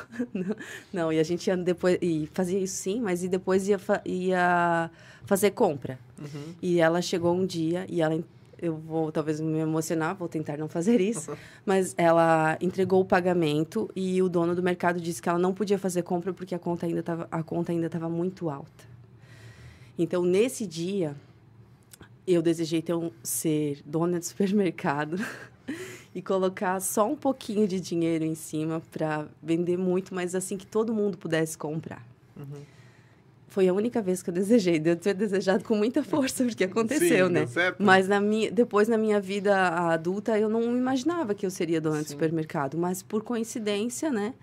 não, e a gente ia depois. E fazia isso sim, mas e depois ia, ia fazer compra. Uhum. E ela chegou um dia e ela. Eu vou talvez me emocionar, vou tentar não fazer isso. Uhum. Mas ela entregou o pagamento e o dono do mercado disse que ela não podia fazer compra porque a conta ainda estava muito alta. Então, nesse dia, eu desejei ter um, ser dona de supermercado e colocar só um pouquinho de dinheiro em cima para vender muito, mas assim que todo mundo pudesse comprar. Uhum. Foi a única vez que eu desejei, devo ter desejado com muita força, porque aconteceu, Sim, né? Mas na minha, depois, na minha vida adulta, eu não imaginava que eu seria dona Sim. de supermercado, mas por coincidência, né?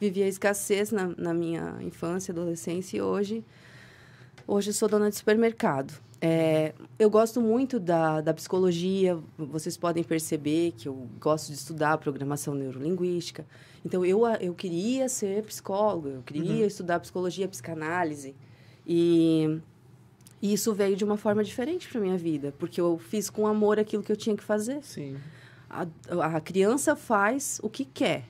Vivi a escassez na, na minha infância, adolescência e hoje, hoje eu sou dona de supermercado. É, eu gosto muito da, da psicologia, vocês podem perceber que eu gosto de estudar programação neurolinguística. Então, eu, eu queria ser psicólogo, eu queria uhum. estudar psicologia, psicanálise. E, e, isso veio de uma forma diferente para minha vida, porque eu fiz com amor aquilo que eu tinha que fazer. Sim. A, a criança faz o que quer,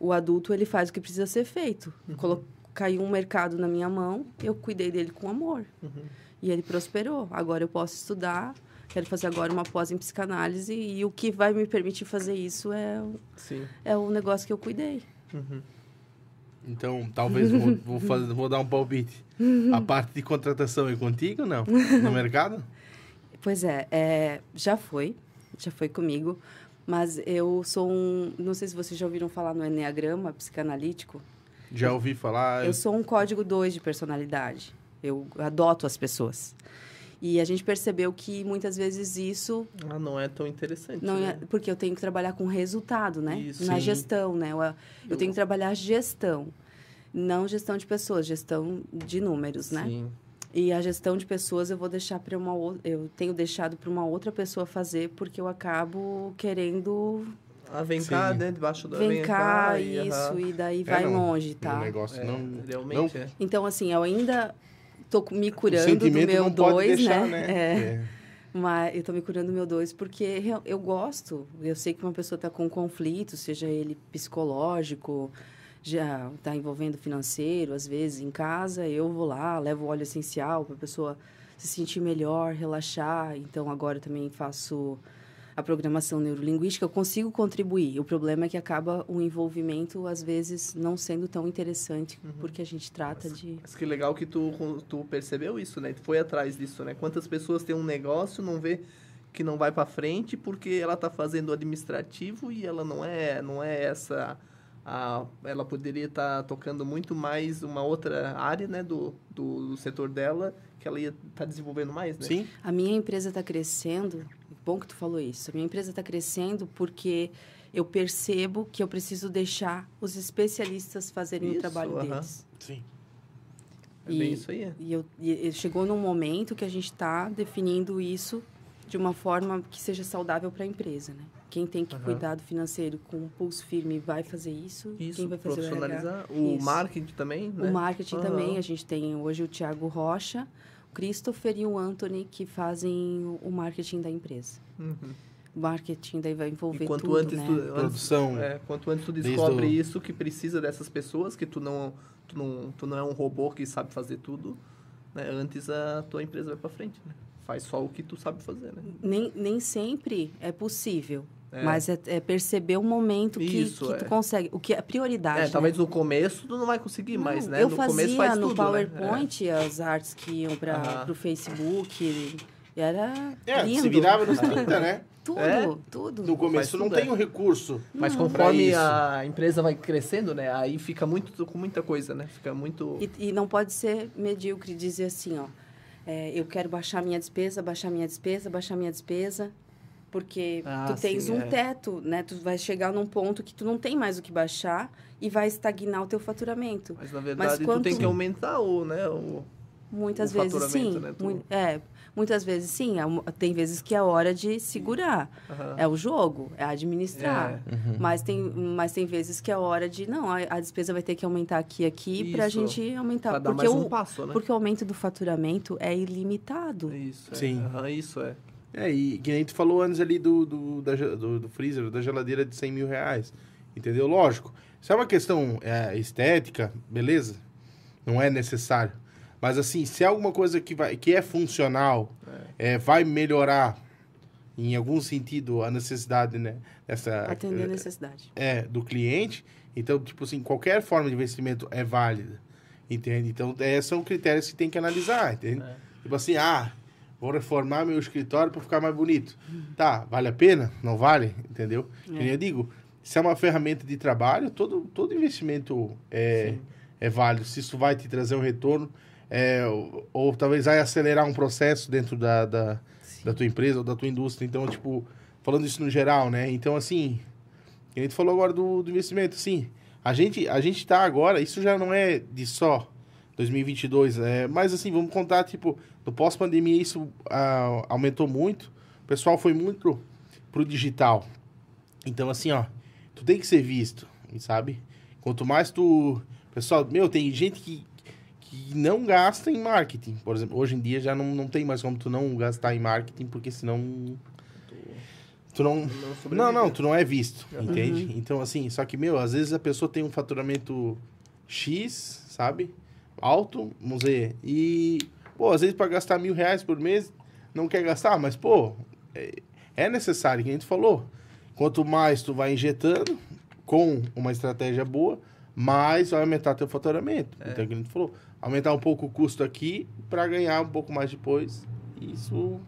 o adulto ele faz o que precisa ser feito. Uhum caiu um mercado na minha mão, eu cuidei dele com amor. Uhum. E ele prosperou. Agora eu posso estudar, quero fazer agora uma pós em psicanálise e o que vai me permitir fazer isso é, Sim. é o negócio que eu cuidei. Uhum. Então, talvez vou, vou, fazer, vou dar um palpite. A uhum. parte de contratação é contigo, não? No mercado? Pois é, é, já foi, já foi comigo, mas eu sou um, não sei se vocês já ouviram falar no Enneagrama psicanalítico. Já ouvi falar. Eu sou um código 2 de personalidade. Eu adoto as pessoas. E a gente percebeu que muitas vezes isso. Ah, não é tão interessante. Não é né? é, porque eu tenho que trabalhar com resultado, né? Isso, Na sim. gestão, né? Eu, eu, tenho que trabalhar gestão. Não gestão de pessoas, gestão de números, sim. né? Sim. E a gestão de pessoas eu vou deixar para uma eu tenho deixado para uma outra pessoa fazer porque eu acabo querendo vem Sim. cá, né? Debaixo do vem, vem cá, isso, e daí é, vai não, longe, tá? O negócio é, não. Realmente não. é. Então, assim, eu ainda tô me curando do meu dois, deixar, né? né? É. é. Mas eu tô me curando do meu dois porque eu, gosto. Eu sei que uma pessoa está com um conflito, seja ele psicológico, já está envolvendo financeiro, às vezes em casa, eu vou lá, levo óleo essencial para a pessoa se sentir melhor, relaxar. Então agora eu também faço a programação neurolinguística, eu consigo contribuir. O problema é que acaba o envolvimento, às vezes, não sendo tão interessante, uhum. porque a gente trata mas, de... Mas que legal que tu, tu percebeu isso, né? Tu foi atrás disso, né? Quantas pessoas têm um negócio, não vê que não vai para frente porque ela está fazendo administrativo e ela não é não é essa a, ela poderia estar tá tocando muito mais uma outra área né, do, do, do setor dela, que ela ia estar tá desenvolvendo mais, né? Sim. A minha empresa está crescendo, bom que tu falou isso, a minha empresa está crescendo porque eu percebo que eu preciso deixar os especialistas fazerem isso, o trabalho uh -huh. deles. Sim. É e, bem isso aí. E, eu, e chegou num momento que a gente está definindo isso de uma forma que seja saudável para a empresa, né? Quem tem que uhum. cuidar do financeiro com um pulso firme vai fazer isso. Isso, Quem vai fazer profissionalizar. O, marketing também, né? O marketing uhum. também. A gente tem hoje o Tiago Rocha, o Christopher e o Anthony, que fazem o marketing da empresa. Uhum. O marketing daí vai envolver quanto tudo, antes né? Tu, Produção. É, quanto antes tu descobre isso, que precisa dessas pessoas, que tu não, tu, não, tu não é um robô que sabe fazer tudo, né? antes a tua empresa vai para frente, né? Faz só o que tu sabe fazer, né? Nem, nem sempre é possível é. Mas é, é, perceber o momento Isso, que, é. tu consegue, o que é prioridade. É, né? talvez no começo tu não vai conseguir não, mais, né? Eu no fazia começo faz no tudo, né? PowerPoint né? as artes que iam para o Facebook. Era é, lindo. se virava nos 30, né? tudo, é? tudo. No começo não é. tem o um recurso. Mas conforme a empresa vai crescendo, né? Aí fica muito com muita coisa, né? Fica muito. E, e não pode ser medíocre dizer assim, ó. É, eu quero baixar minha despesa, baixar minha despesa, baixar minha despesa. Porque ah, tu tens sim, um é. teto, né? Tu vai chegar num ponto que tu não tem mais o que baixar e vai estagnar o teu faturamento. Mas, na verdade, Mas quanto... tu tem que aumentar o, né? O, muitas o vezes, sim. Né? Tu... é, muitas vezes, sim. É tem vezes que é hora de segurar. Uhum. É o jogo, é administrar. É. Uhum. Mas, tem, mas tem vezes que é hora de... Não, a, a despesa vai ter que aumentar aqui e aqui para a gente aumentar. Pra dar porque mais um o, passo, né? Porque o aumento do faturamento é ilimitado. Isso, é. Sim. Uhum, isso é. É, e que nem tu falou antes ali do, do, da, do, do freezer, da geladeira de 100 mil reais. Entendeu? Lógico. Se é uma questão é, estética, beleza. Não é necessário. Mas assim, se é alguma coisa que, vai, que é funcional, é. é vai melhorar em algum sentido a necessidade, né? Essa, Atender a é, necessidade. É, do cliente. Então, tipo assim, qualquer forma de investimento é válida. Entende? Então, é, são critérios que tem que analisar, entende? É. Tipo assim, ah, Vou reformar meu escritório para ficar mais bonito. Tá, vale a pena? Não vale? Entendeu? É. eu digo, se é uma ferramenta de trabalho, todo, todo investimento é, é válido. Se isso vai te trazer um retorno, é, ou, ou, talvez vai acelerar um processo dentro da, da, da, tua empresa ou da tua indústria. Então, tipo, falando isso no geral, né? Então, assim, a gente falou agora do, do investimento, sim. A gente a gente está agora, isso já não é de só 2022. É, mas assim, vamos contar, tipo, no pós-pandemia isso ah, aumentou muito. O pessoal foi muito pro digital. Então, assim, ó, tu tem que ser visto, sabe? Quanto mais tu. Pessoal, meu, tem gente que, que não gasta em marketing. Por exemplo, hoje em dia já não, não tem mais como tu não gastar em marketing, porque senão. Tu não. Não, não, tu não é visto, uhum. entende? Então, assim, só que, meu, às vezes a pessoa tem um faturamento X, sabe? alto, vamos dizer, e, pô, às vezes para gastar mil reais por mês, não quer gastar, mas, pô, é, é necessário, que a gente falou. Quanto mais tu vai injetando com uma estratégia boa, mais vai aumentar teu faturamento. É. Então, é que a gente falou, aumentar um pouco o custo aqui para ganhar um pouco mais depois. Isso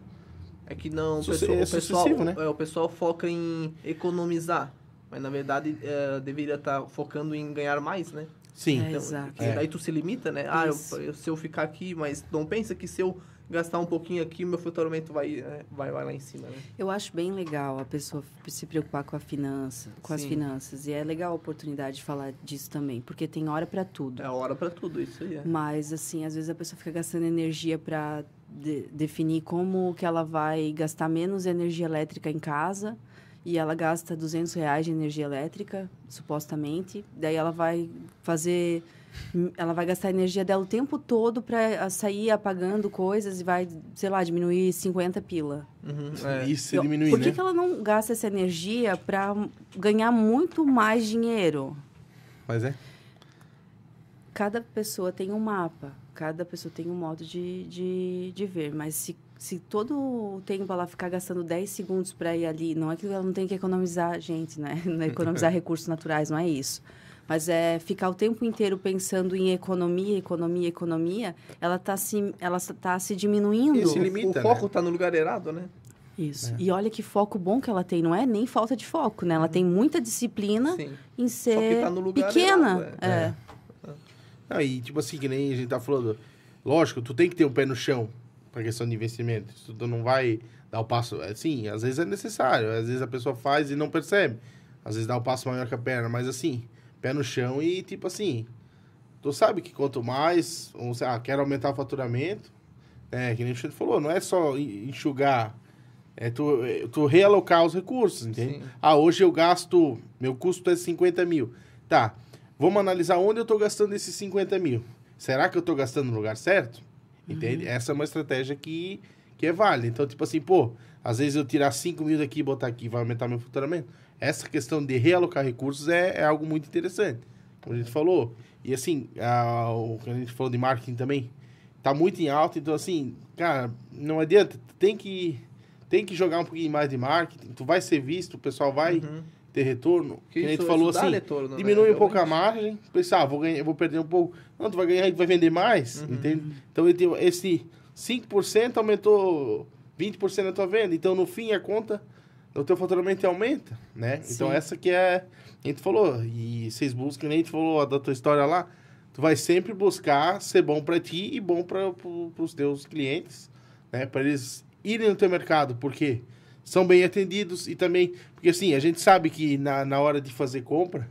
é que não, o pessoal, é o, pessoal, né? é, o pessoal foca em economizar, mas na verdade é, deveria estar tá focando em ganhar mais, né? Sim. É, então, exato. É. Daí tu se limita, né? Isso. Ah, eu, eu, se eu ficar aqui, mas não pensa que se eu gastar um pouquinho aqui, meu faturamento vai, né? vai, vai lá em cima, né? Eu acho bem legal a pessoa se preocupar com a finança, com Sim. as finanças. E é legal a oportunidade de falar disso também, porque tem hora para tudo. É hora para tudo, isso aí. É. Mas, assim, às vezes a pessoa fica gastando energia para de, definir como que ela vai gastar menos energia elétrica em casa e ela gasta 200 reais de energia elétrica, supostamente. Daí ela vai fazer. Ela vai gastar a energia dela o tempo todo para sair apagando coisas e vai, sei lá, diminuir 50 pila. Uhum, é. Isso diminuir, Por que, né? que ela não gasta essa energia para ganhar muito mais dinheiro? Mas é. Cada pessoa tem um mapa, cada pessoa tem um modo de, de, de ver, mas se se todo o tempo ela ficar gastando 10 segundos para ir ali, não é que ela não tem que economizar gente, né? Não é economizar recursos naturais, não é isso. Mas é ficar o tempo inteiro pensando em economia, economia, economia, ela está se, ela tá se diminuindo. E se limita, o, né? foco está né? no lugar errado, né? Isso. É. E olha que foco bom que ela tem, não é nem falta de foco, né? Ela hum. tem muita disciplina Sim. em ser tá pequena. Errado, é. é. é. Ah, tipo assim, que nem a gente tá falando. Lógico, tu tem que ter um pé no chão para questão de investimento. Isso tu não vai dar o passo. É, sim, às vezes é necessário, às vezes a pessoa faz e não percebe. Às vezes dá o passo maior que a perna, mas assim, pé no chão e tipo assim. Tu sabe que quanto mais, ou sei quer aumentar o faturamento, né? Que nem o Chico falou, não é só enxugar. É tu, é, tu realocar os recursos, entende? Sim. Ah, hoje eu gasto, meu custo é 50 mil. Tá, vamos analisar onde eu estou gastando esses 50 mil. Será que eu estou gastando no lugar certo? Entende? Uhum. Essa é uma estratégia que, que é válida. Então, tipo assim, pô, às vezes eu tirar 5 mil daqui e botar aqui vai aumentar meu faturamento. Essa questão de realocar recursos é, é algo muito interessante. Como a gente falou. E assim, a, o que a gente falou de marketing também, tá muito em alta. Então, assim, cara, não adianta. Tem que, tem que jogar um pouquinho mais de marketing. Tu vai ser visto, o pessoal vai... Uhum ter retorno, que, que a gente falou assim, retorno, né? diminui né? um é pouco a margem, pensar, ah, vou, ganhar, vou perder um pouco. Não, tu vai ganhar vai vender mais, uhum. entende? Então, ele tem esse 5% aumentou 20% da tua venda. Então, no fim, a conta do teu faturamento aumenta, né? Então, Sim. Então essa que é, a gente falou, e vocês buscam, nem gente falou da tua história lá, tu vai sempre buscar ser bom para ti e bom para os teus clientes, né? Para eles irem no teu mercado, porque são bem atendidos e também. Porque assim, a gente sabe que na, na hora de fazer compra,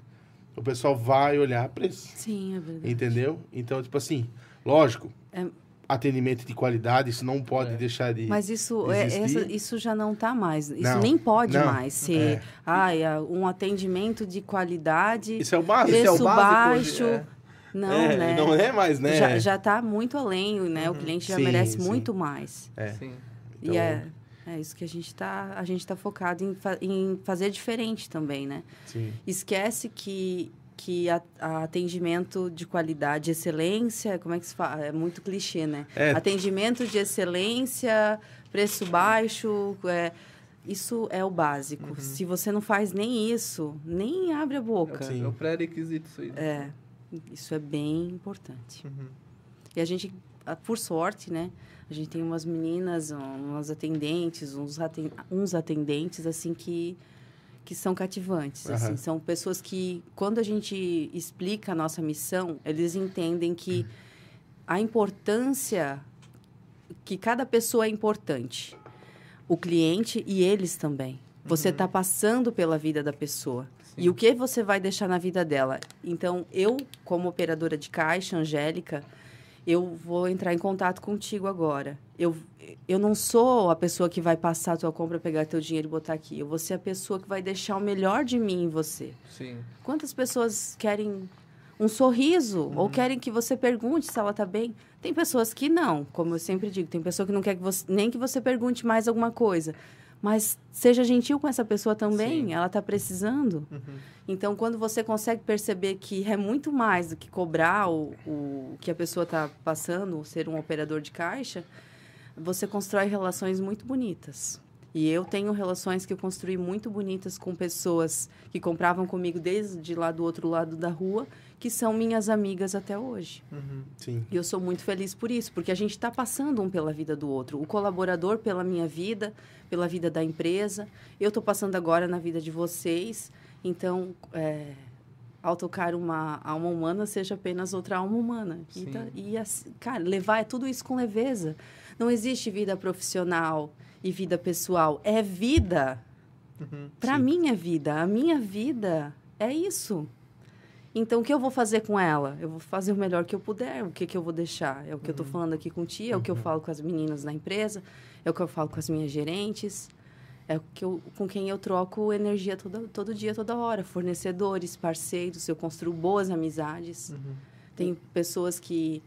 o pessoal vai olhar preço. Sim, é verdade. Entendeu? Então, tipo assim, lógico. É... Atendimento de qualidade, isso não pode é. deixar de. Mas isso, é, essa, isso já não está mais. Isso não. nem pode não. mais ser é. ai, um atendimento de qualidade. Isso é o básico. Preço isso é o básico, baixo. É. Não, é, né? Não é mais, né? Já, já tá muito além, né? Uhum. O cliente já sim, merece sim. muito mais. É. Sim. Então... E é... Então, é isso que a gente está a gente está focado em, fa em fazer diferente também, né? Sim. Esquece que que a, a atendimento de qualidade, excelência, como é que se fala? É muito clichê, né? É. Atendimento de excelência, preço baixo, é, isso é o básico. Uhum. Se você não faz nem isso, nem abre a boca. Sim. É, é o pré-requisito isso aí. É, isso é bem importante. Uhum. E a gente, ah, por sorte, né? A gente tem umas meninas, umas atendentes, uns, uns atendentes, assim, que, que são cativantes. Uhum. Assim, são pessoas que, quando a gente explica a nossa missão, eles entendem que a importância, que cada pessoa é importante. O cliente e eles também. Você está uhum. Tá passando pela vida da pessoa. Sim. E o que você vai deixar na vida dela? Então, eu, como operadora de caixa, Angélica, eu vou entrar em contato contigo agora. Eu, eu não sou a pessoa que vai passar a tua compra, pegar teu dinheiro e botar aqui. Eu vou ser a pessoa que vai deixar o melhor de mim em você. Sim. Quantas pessoas querem um sorriso uhum. ou querem que você pergunte se ela está bem? Tem pessoas que não, como eu sempre digo. Tem pessoa que não quer que você, nem que você pergunte mais alguma coisa mas seja gentil com essa pessoa também, Sim. ela está precisando. Uhum. Então, quando você consegue perceber que é muito mais do que cobrar o, o que a pessoa está passando, ser um operador de caixa, você constrói relações muito bonitas. E eu tenho relações que eu construí muito bonitas com pessoas que compravam comigo desde lá do outro lado da rua, que são minhas amigas até hoje. Uhum, sim. E eu sou muito feliz por isso, porque a gente está passando um pela vida do outro. O colaborador pela minha vida, pela vida da empresa. Eu estou passando agora na vida de vocês. Então, é, ao tocar uma alma humana, seja apenas outra alma humana. Sim. E, então, e assim, cara, levar é tudo isso com leveza. Não existe vida profissional e vida pessoal. É vida. Uhum, para minha é vida. A minha vida é isso. Então, o que eu vou fazer com ela? Eu vou fazer o melhor que eu puder. O que, que eu vou deixar? É o que uhum. eu estou falando aqui com ti, é uhum. o que eu uhum. falo com as meninas da empresa, é o que eu falo com as minhas gerentes, é o que eu, com quem eu troco energia todo todo dia, toda hora. Fornecedores, parceiros, eu construo boas amizades. Uhum. Tem pessoas que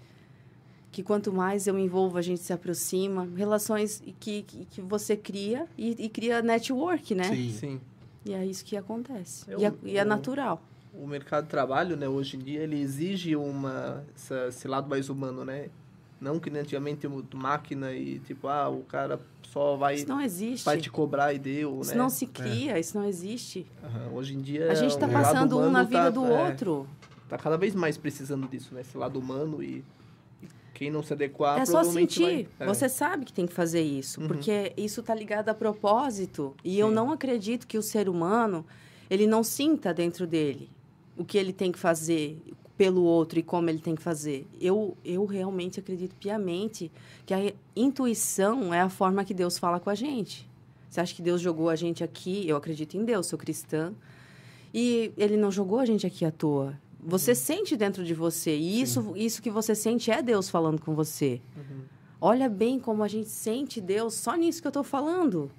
que quanto mais eu me envolvo, a gente se aproxima. Relações que, que, que você cria e, e, cria network, né? Sim. Sim. E é isso que acontece. Eu, e, é, eu... e é natural o mercado de trabalho, né, hoje em dia, ele exige uma, essa, esse lado mais humano, né? Não que antigamente máquina e tipo, ah, o cara só vai, isso não existe. vai te cobrar e deu, isso né? não se cria, é. isso não existe. Uhum. Hoje em dia... A gente está passando um na vida tá, do é, outro. Tá cada vez mais precisando disso, né? Esse lado humano e... Quem não se adequar, é só sentir. Vai... É. Você sabe que tem que fazer isso, uhum. porque isso está ligado a propósito. E Sim. eu não acredito que o ser humano ele não sinta dentro dele o que ele tem que fazer pelo outro e como ele tem que fazer. Eu eu realmente acredito piamente que a intuição é a forma que Deus fala com a gente. Você acha que Deus jogou a gente aqui? Eu acredito em Deus, sou cristã. E ele não jogou a gente aqui à toa. Você uhum. sente dentro de você. E isso, isso que você sente é Deus falando com você. Uhum. Olha bem como a gente sente Deus só nisso que eu estou falando.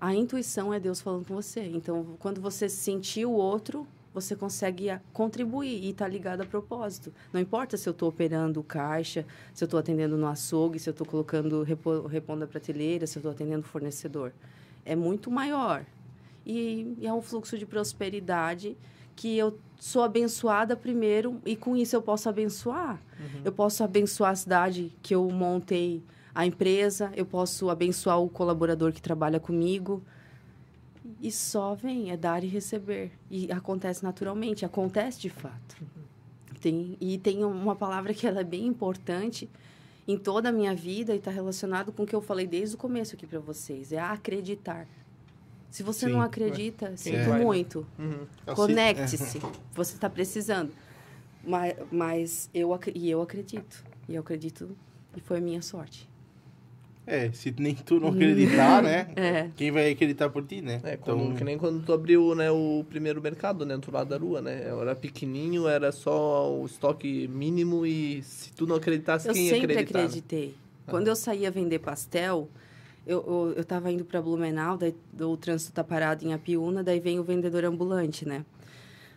A intuição é Deus falando com você. Então, quando você sentir o outro, você consegue contribuir e está ligado a propósito. Não importa se eu estou operando caixa, se eu estou atendendo no açougue, se eu estou colocando, repondo a prateleira, se eu estou atendendo fornecedor. É muito maior. E, e é um fluxo de prosperidade que eu sou abençoada primeiro e com isso eu posso abençoar. Uhum. Eu posso abençoar a cidade que eu montei a empresa, eu posso abençoar o colaborador que trabalha comigo. E só vem, é dar e receber. E acontece naturalmente, acontece de fato. Uhum. Tem, e tem uma palavra que ela é bem importante em toda a minha vida e está relacionado com o que eu falei desde o começo aqui para vocês, é acreditar. Se você Sim. não acredita, é. sinto é. muito. Uhum. É Conecte-se. É. Você está precisando. Mas, mas eu, e eu acredito. E eu acredito e foi minha sorte. É, se nem tu não acreditar, né? É. Quem vai acreditar por ti, né? É, então... que nem quando tu abriu né, o primeiro mercado, né? Do lado da rua, né? Era pequenininho, era só o estoque mínimo e se tu não acreditasse, eu quem ia acreditar? Eu né? sempre acreditei. Né? Quando eu saía vender pastel, eu, eu, eu indo para Blumenau, daí o trânsito tá parado em Apiúna, daí vem o vendedor ambulante, né?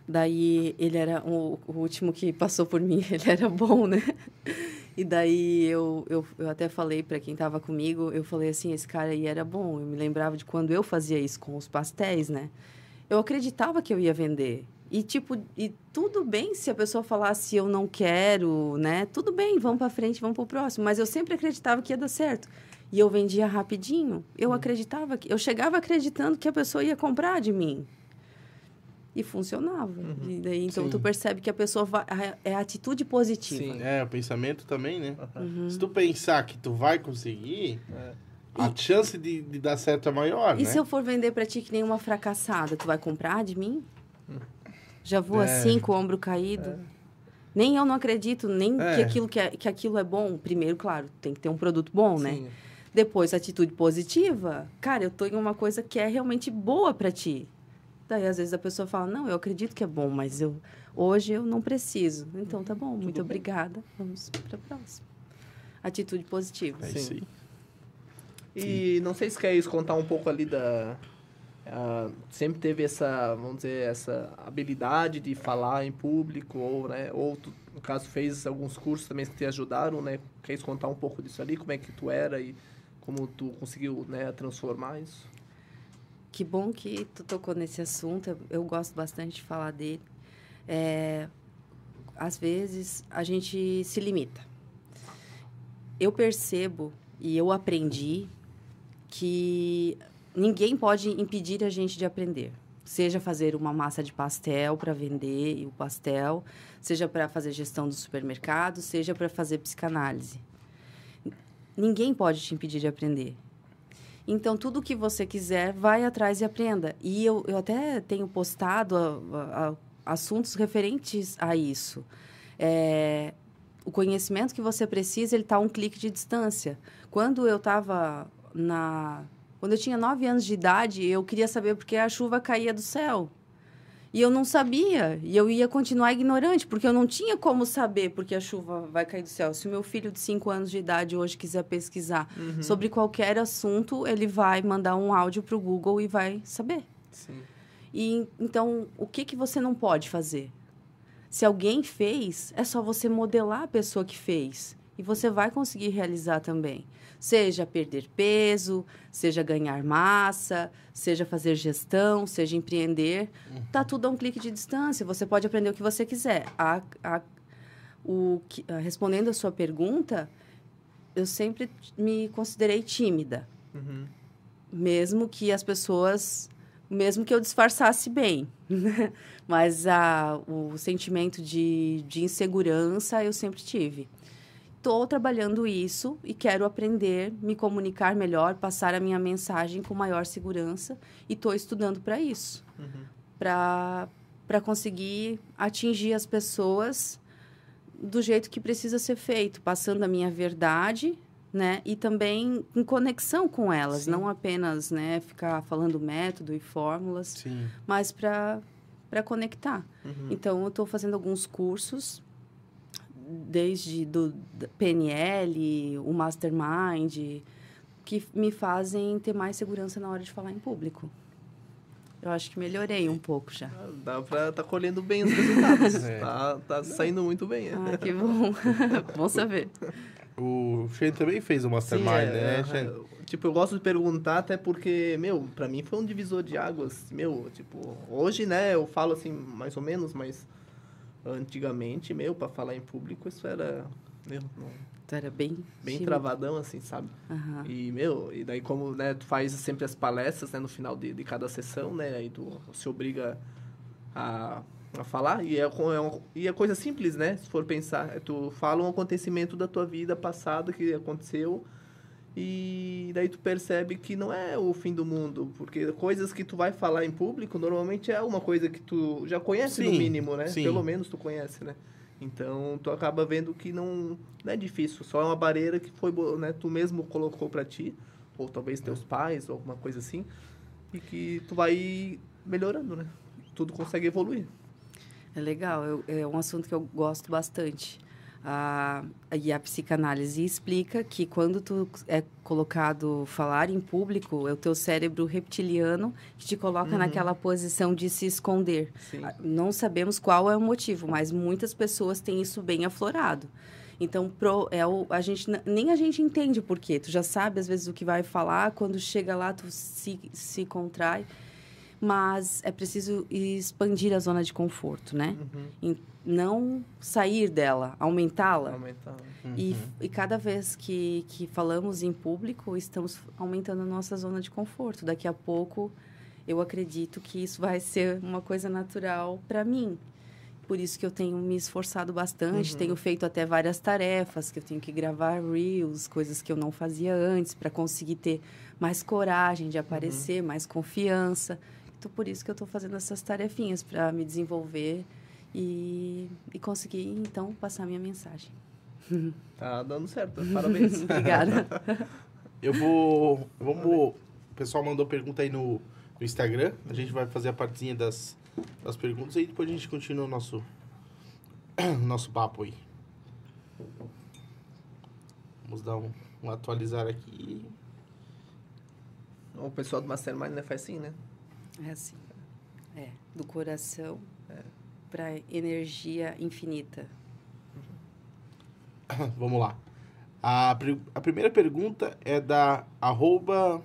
Daí ele era o, o, último que passou por mim, ele era bom, né? E daí eu, eu, eu até falei para quem estava comigo, eu falei assim, esse cara aí era bom. Eu me lembrava de quando eu fazia isso com os pastéis, né? Eu acreditava que eu ia vender. E tipo, e tudo bem se a pessoa falasse eu não quero, né? Tudo bem, vamos para frente, vamos para o próximo, mas eu sempre acreditava que ia dar certo. E eu vendia rapidinho. Eu hum. acreditava que. Eu chegava acreditando que a pessoa ia comprar de mim. E funcionava. Uhum. E daí, então, Sim. tu percebe que a pessoa vai, é atitude positiva. Sim, é, o pensamento também, né? Uhum. Se tu pensar que tu vai conseguir, é. a e... chance de, de, dar certo é maior, E né? se eu for vender pra ti que nem uma fracassada, tu vai comprar de mim? Hum. Já vou é. assim, com o ombro caído? É. Nem eu não acredito, nem é. que, aquilo que, é, que aquilo é bom. Primeiro, claro, tem que ter um produto bom, né? Sim. né? Depois, atitude positiva. Cara, eu tô em uma coisa que é realmente boa para ti. Daí, às vezes, a pessoa fala, não, eu acredito que é bom, mas eu hoje eu não preciso. Então, tá bom, Tudo muito bem. obrigada. Vamos para próxima. Atitude positiva. É E não sei se quer contar um pouco ali da... Uh, sempre teve essa, vamos dizer, essa habilidade de falar em público ou, né, ou tu, no caso fez alguns cursos também que te ajudaram, né? Queres contar um pouco disso ali, como é que tu era e como tu conseguiu né, transformar isso? Que bom que tu tocou nesse assunto. Eu, gosto bastante de falar dele. É, às vezes a gente se limita. Eu percebo e eu aprendi que ninguém pode impedir a gente de aprender. Seja fazer uma massa de pastel para vender o pastel, seja para fazer gestão do supermercado, seja para fazer psicanálise. Ninguém pode te impedir de aprender. Então, tudo que você quiser, vai atrás e aprenda. E eu, eu até tenho postado a, ah, a, ah, ah, assuntos referentes a isso. É, o conhecimento que você precisa, ele está a um clique de distância. Quando eu estava na... Quando eu tinha nove anos de idade, eu queria saber porque a chuva caía do céu. E eu não sabia, e eu ia continuar ignorante, porque eu não tinha como saber porque a chuva vai cair do céu. Se o meu filho de 5 anos de idade hoje quiser pesquisar uhum. sobre qualquer assunto, ele vai mandar um áudio para o Google e vai saber. Sim. E então, o que que você não pode fazer? Se alguém fez, é só você modelar a pessoa que fez e você vai conseguir realizar também seja perder peso, seja ganhar massa, seja fazer gestão, seja empreender. Uhum. Tá tudo a um clique de distância. Você pode aprender o que você quiser. A, a, o, ah, respondendo a sua pergunta, eu sempre me considerei tímida. Uhum. Mesmo que as pessoas mesmo que eu disfarçasse bem. Mas a, ah, o sentimento de, de insegurança eu sempre tive estou trabalhando isso e quero aprender, me comunicar melhor, passar a minha mensagem com maior segurança e estou estudando para isso, uhum. para para conseguir atingir as pessoas do jeito que precisa ser feito, passando a minha verdade, né? E também em conexão com elas, Sim. não apenas, né, ficar falando método e fórmulas, Sim. mas para para conectar. Uhum. Então eu estou fazendo alguns cursos desde do PNL, o Mastermind, que me fazem ter mais segurança na hora de falar em público. Eu acho que melhorei um pouco já. Ah, dá pra tá colhendo bem os resultados. é. Tá, tá saindo muito bem. É. Ah, que bom. bom saber. O Shane também fez o Mastermind, Sim, é, né, Shane? Tipo, eu gosto de perguntar até porque, meu, pra mim foi um divisor de águas. Meu, tipo, hoje, né, eu falo assim, mais ou menos, mas antigamente, meu, para falar em público, isso era. Meu, não, tu era bem. Bem tímido. travadão, assim, sabe? Uhum. E, meu, e daí, como né, tu faz sempre as palestras né, no final de, de cada sessão, né? Aí tu se obriga a, a falar. E é, é e é coisa simples, né? Se for pensar, é tu fala um acontecimento da tua vida passada que aconteceu e daí tu percebe que não é o fim do mundo, porque coisas que tu vai falar em público normalmente é uma coisa que tu já conhece sim, no mínimo, né? Sim. Pelo menos tu conhece, né? Então tu acaba vendo que não, não é difícil, só é uma barreira que foi, né, tu mesmo colocou para ti, ou talvez teus é. pais, ou alguma coisa assim, e que tu vai melhorando, né? Tudo consegue evoluir. É legal, eu, é um assunto que eu gosto bastante. Ah, e a psicanálise explica que quando tu é colocado falar em público, é o teu cérebro reptiliano que te coloca uhum. naquela posição de se esconder. Ah, não sabemos qual é o motivo, mas muitas pessoas têm isso bem aflorado. Então, pro, é o, a gente, nem a gente entende por quê. Tu já sabe, às vezes, o que vai falar. Quando chega lá, tu se, se contrai mas é preciso expandir a zona de conforto, né? Uhum. não sair dela, aumentá-la. Aumentá uhum. e, e, cada vez que, que falamos em público, estamos aumentando a nossa zona de conforto. Daqui a pouco, eu acredito que isso vai ser uma coisa natural para mim. Por isso que eu tenho me esforçado bastante, uhum. tenho feito até várias tarefas, que eu tenho que gravar reels, coisas que eu não fazia antes, para conseguir ter mais coragem de uhum. aparecer, mais confiança. Então, por isso que eu estou fazendo essas tarefinhas para me desenvolver e, e conseguir, então, passar minha mensagem. Tá dando certo. Parabéns. Obrigada. eu vou... Vamos... O pessoal mandou pergunta aí no, no Instagram. A gente vai fazer a partezinha das, das perguntas e depois a gente continua o nosso, nosso papo aí. Vamos dar um, um atualizar aqui. O pessoal do Mastermind né, faz assim, né? É assim. É, do coração é. para energia infinita. Uhum. Vamos lá. A, a primeira pergunta é da arroba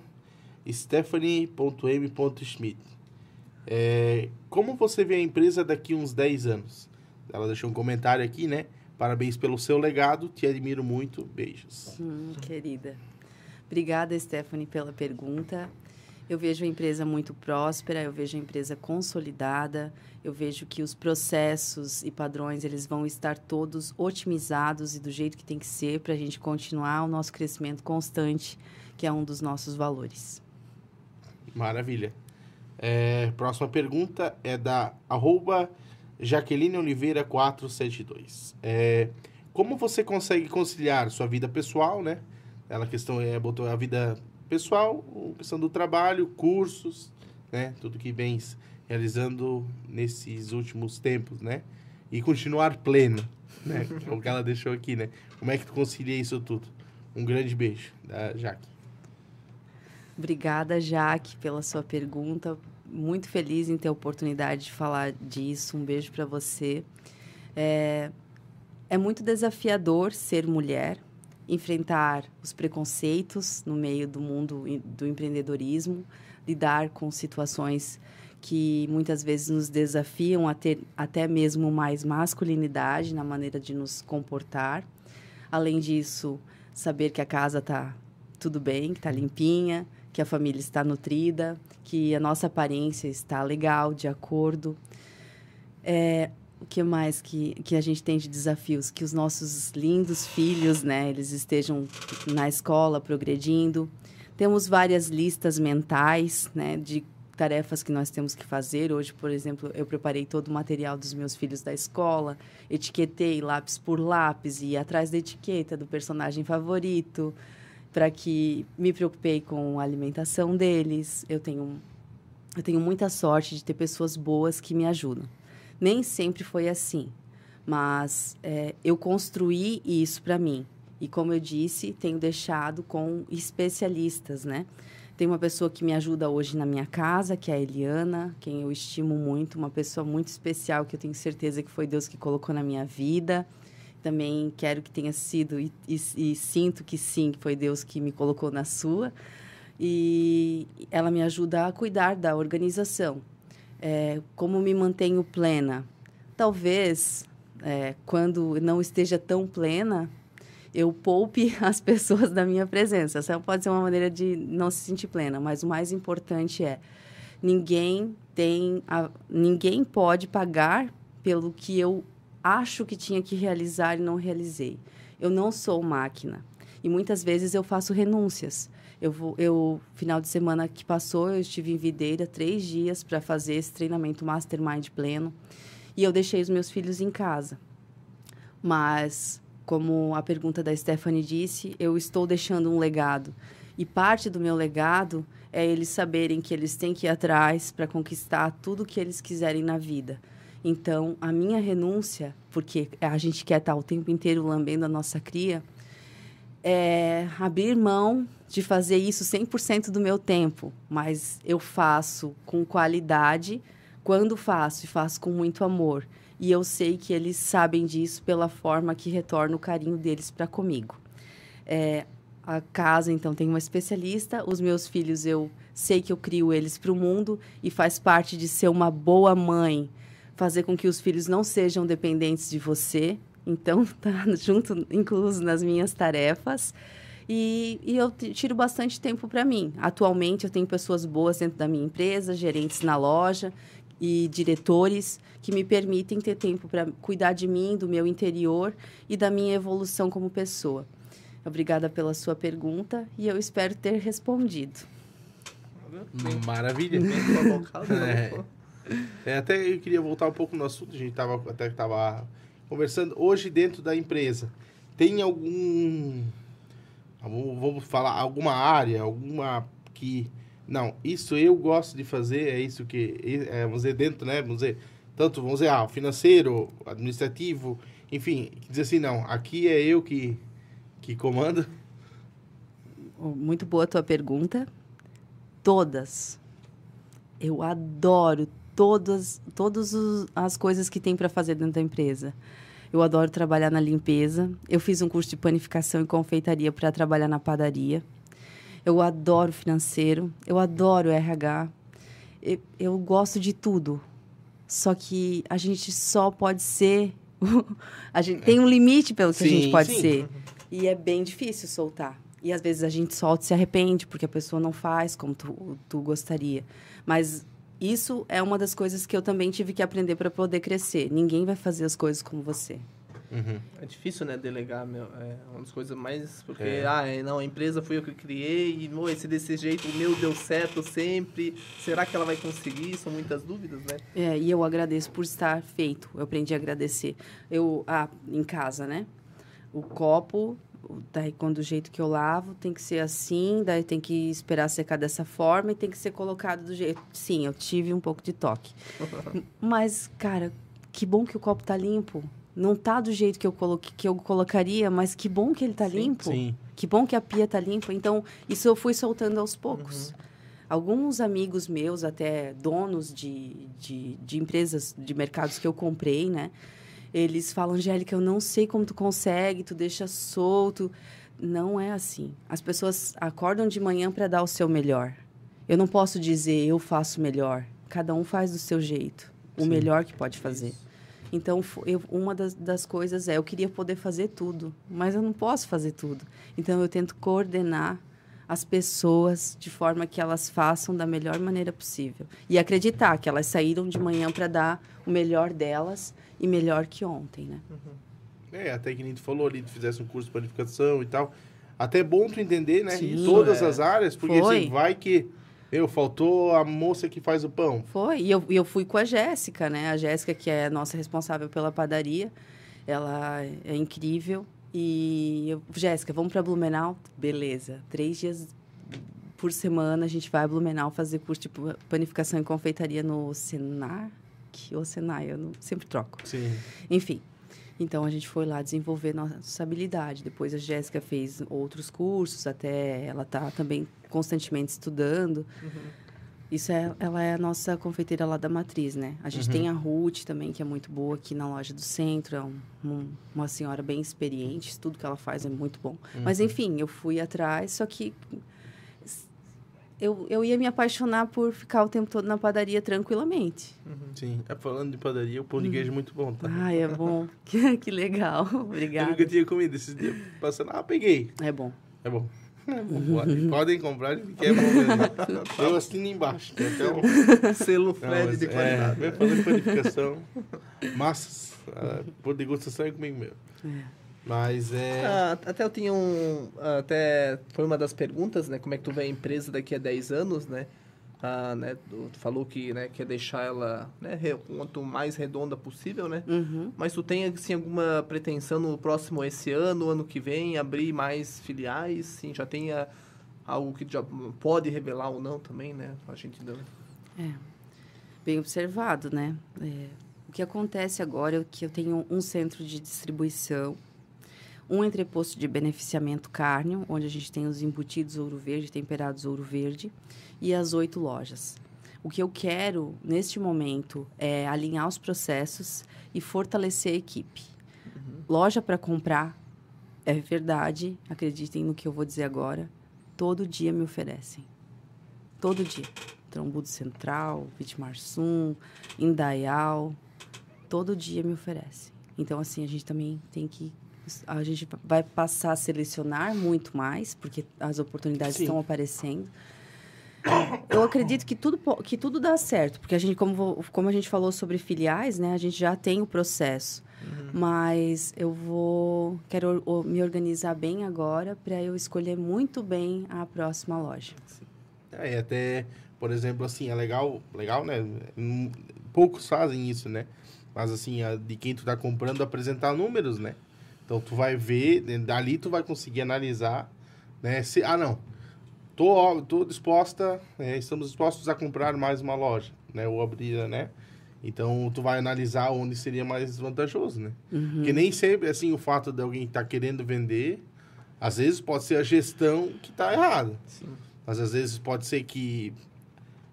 stephanie.m.schmidt. É, como você vê a empresa daqui uns 10 anos? Ela deixou um comentário aqui, né? Parabéns pelo seu legado, te admiro muito. Beijos. Hum, querida. Obrigada, Stephanie, pela pergunta. Eu vejo a empresa muito próspera, eu vejo a empresa consolidada, eu vejo que os processos e padrões eles vão estar todos otimizados e do jeito que tem que ser para a gente continuar o nosso crescimento constante, que é um dos nossos valores. Maravilha. É, próxima pergunta é da arroba Jaqueline Oliveira 472. É, como você consegue conciliar sua vida pessoal, né? Ela questão é botou a vida pessoal, questão do trabalho, cursos, né? Tudo que vens realizando nesses últimos tempos, né? E continuar pleno, né? o que ela deixou aqui, né? Como é que tu concilia isso tudo? Um grande beijo da Jaque. Obrigada, Jaque, pela sua pergunta. Muito feliz em ter a oportunidade de falar disso. Um beijo para você. É, é muito desafiador ser mulher, enfrentar os preconceitos no meio do mundo do empreendedorismo, lidar com situações que muitas vezes nos desafiam a ter até mesmo mais masculinidade na maneira de nos comportar. Além disso, saber que a casa está tudo bem, que está uhum. limpinha, que a família está nutrida, que a nossa aparência está legal, de acordo. É, o que mais que, que a gente tem de desafios? Que os nossos lindos filhos, né, eles estejam na escola progredindo. Temos várias listas mentais, né, de tarefas que nós temos que fazer. Hoje, por exemplo, eu preparei todo o material dos meus filhos da escola, etiquetei lápis por lápis e atrás da etiqueta do personagem favorito, para que me preocupei com a alimentação deles. Eu tenho eu tenho muita sorte de ter pessoas boas que me ajudam. Nem sempre foi assim, mas é, eu construí isso para mim. E como eu disse, tenho deixado com especialistas, né? Tem uma pessoa que me ajuda hoje na minha casa, que é a Eliana, quem eu estimo muito, uma pessoa muito especial que eu tenho certeza que foi Deus que colocou na minha vida. Também quero que tenha sido e, e, e sinto que sim, que foi Deus que me colocou na sua. E ela me ajuda a cuidar da organização. É, como me mantenho plena? Talvez, é, quando não esteja tão plena, eu poupe as pessoas da minha presença. Essa pode ser uma maneira de não se sentir plena, mas o mais importante é ninguém tem a, ninguém pode pagar pelo que eu acho que tinha que realizar e não realizei. Eu não sou máquina. E muitas vezes eu faço renúncias. Eu vou, eu final de semana que passou, eu estive em Videira três dias para fazer esse treinamento Mastermind pleno e eu deixei os meus filhos em casa. Mas como a pergunta da Stephanie disse, eu estou deixando um legado. E parte do meu legado é eles saberem que eles têm que ir atrás para conquistar tudo que eles quiserem na vida. Então, a minha renúncia, porque a gente quer estar o tempo inteiro lambendo a nossa cria, é abrir mão de fazer isso 100% do meu tempo, mas eu faço com qualidade quando faço e faço com muito amor. E eu sei que eles sabem disso pela forma que retorna o carinho deles para comigo. É, a casa, então, tem uma especialista. Os meus filhos, eu sei que eu crio eles para o mundo e faz parte de ser uma boa mãe, fazer com que os filhos não sejam dependentes de você. Então, tá junto, incluso nas minhas tarefas. E, e eu tiro bastante tempo para mim. Atualmente, eu tenho pessoas boas dentro da minha empresa, gerentes na loja e diretores que me permitem ter tempo para cuidar de mim, do meu interior e da minha evolução como pessoa. Obrigada pela sua pergunta e eu espero ter respondido. Maravilha. É. é. até eu queria voltar um pouco no assunto, a gente tava, até estava conversando. Hoje, dentro da empresa, tem algum Vamos falar alguma área, alguma que não, isso eu gosto de fazer, é isso que é, vamos dizer dentro, né? Vamos dizer tanto vamos dizer ah, financeiro, administrativo, enfim, dizer assim não, aqui é eu que que comando. Muito boa a tua pergunta. Todas. Eu adoro todas todas as coisas que tem para fazer dentro da empresa. Eu adoro trabalhar na limpeza. Eu fiz um curso de panificação e confeitaria para trabalhar na padaria. Eu adoro financeiro. Eu adoro RH. Eu, eu gosto de tudo. Só que a gente só pode ser. a gente tem um limite pelo que sim, a gente pode sim. ser. E é bem difícil soltar. E às vezes a gente solta e se arrepende, porque a pessoa não faz como tu, tu gostaria. Mas isso é uma das coisas que eu também tive que aprender para poder crescer. Ninguém vai fazer as coisas como você. Uhum. É difícil, né, delegar, meu. É uma das coisas mais. Porque, é. ah, é, não, a empresa foi eu que criei, e, meu, esse desse jeito, o meu deu certo sempre. Será que ela vai conseguir? São muitas dúvidas, né? É, e eu agradeço por estar feito. Eu aprendi a agradecer. Eu, ah, em casa, né? O copo daí quando do jeito que eu lavo tem que ser assim, daí tem que esperar secar dessa forma e tem que ser colocado do jeito. Sim, eu tive um pouco de toque. mas, cara, que bom que o copo tá limpo. Não tá do jeito que eu, coloque, que eu colocaria, mas que bom que ele tá sim, limpo. Sim. Que bom que a pia tá limpa. Então, isso eu fui soltando aos poucos. Uhum. Alguns amigos meus, até donos de, de, de empresas, de mercados que eu comprei, né? Eles falam, Angélica, eu não sei como tu consegue, tu deixa solto. Não é assim. As pessoas acordam de manhã para dar o seu melhor. Eu não posso dizer eu faço melhor. Cada um faz do seu jeito, Sim. o melhor que pode fazer. Isso. Então, eu, uma das, das, coisas é eu queria poder fazer tudo, mas eu não posso fazer tudo. Então, eu tento coordenar as pessoas de forma que elas façam da melhor maneira possível e acreditar que elas saíram de manhã para dar o melhor delas e melhor que ontem, né? Uhum. É, até que nem tu falou ali, tu fizesse um curso de planificação e tal. Até é bom tu entender, né? Sim, em todas é. as áreas, porque assim, Foi. assim, vai que... Eu, faltou a moça que faz o pão. Foi, e eu, eu fui com a Jéssica, né? A Jéssica, que é a nossa responsável pela padaria. Ela é incrível. E eu, Jéssica, vamos para Blumenau? Beleza. Três dias por semana a gente vai a Blumenau fazer curso de panificação e confeitaria no Senar. SENAC ou SENAI, eu não, sempre troco. Sim. Enfim, então a gente foi lá desenvolver nossa habilidade. Depois a Jéssica fez outros cursos, até ela está também constantemente estudando. Uhum. Isso é, ela é a nossa confeiteira lá da matriz, né? A gente uhum. tem a Ruth também, que é muito boa aqui na loja do centro. É um, um, uma senhora bem experiente, tudo que ela faz é muito bom. Uhum. Mas enfim, eu fui atrás, só que eu, eu ia me apaixonar por ficar o tempo todo na padaria tranquilamente. Uhum. Sim, é, falando de padaria, o pão de uhum. queijo é muito bom, tá? Ah, é bom. que, que legal. Obrigada. Eu nunca tinha comido. Esses dias passando, ah, peguei. É bom. É bom. É bom. Podem comprar porque é bom mesmo. Eu assino embaixo. Tem até um selo Fred de é, qualidade. É, vem fazer panificação, massas, uh, ah, por degustação é comigo mesmo. É. Mas é. Ah, até eu tinha um. Ah, até foi uma das perguntas, né? Como é que tu vê a empresa daqui a 10 anos, né? Ah, né, tu falou que né, quer deixar ela né, quanto mais redonda possível, né? Uhum. Mas tu tem assim, alguma pretensão no próximo esse ano, ano que vem, abrir mais filiais? Sim, já tenha ah, algo que já pode revelar ou não também, né? A gente não... É, bem observado, né? É, o que acontece agora é que eu tenho um centro de distribuição um entreposto de beneficiamento carne onde a gente tem os embutidos ouro verde, temperados ouro verde, e as oito lojas. O que eu quero, neste momento, é alinhar os processos e fortalecer a equipe. Uhum. Loja para comprar, é verdade, acreditem no que eu vou dizer agora, todo dia me oferecem. Todo dia. Trombudo Central, Vitimarsum Indaial, todo dia me oferecem. Então, assim, a gente também tem que a gente vai passar a selecionar muito mais, porque as oportunidades Sim. estão aparecendo. Eu acredito que tudo, que tudo dá certo, porque a gente, como, como a gente falou sobre filiais, né, a gente já tem o processo. Uhum. Mas eu vou. Quero me organizar bem agora para eu escolher muito bem a próxima loja. É, até, por exemplo, assim, é legal, legal, né? Poucos fazem isso, né? Mas assim, de quem tu tá comprando, apresentar números, né? Então tu vai ver, né, dali tu vai conseguir analisar, né? Se, ah, não, tô, tô disposta, né, estamos dispostos a comprar mais uma loja, né? Ou abrir, né? Então tu vai analisar onde seria mais vantajoso, né? Uhum. Porque nem sempre, assim, o fato de alguém estar tá querendo vender, às vezes pode ser a gestão que está errada. Sim. Mas às vezes pode ser que,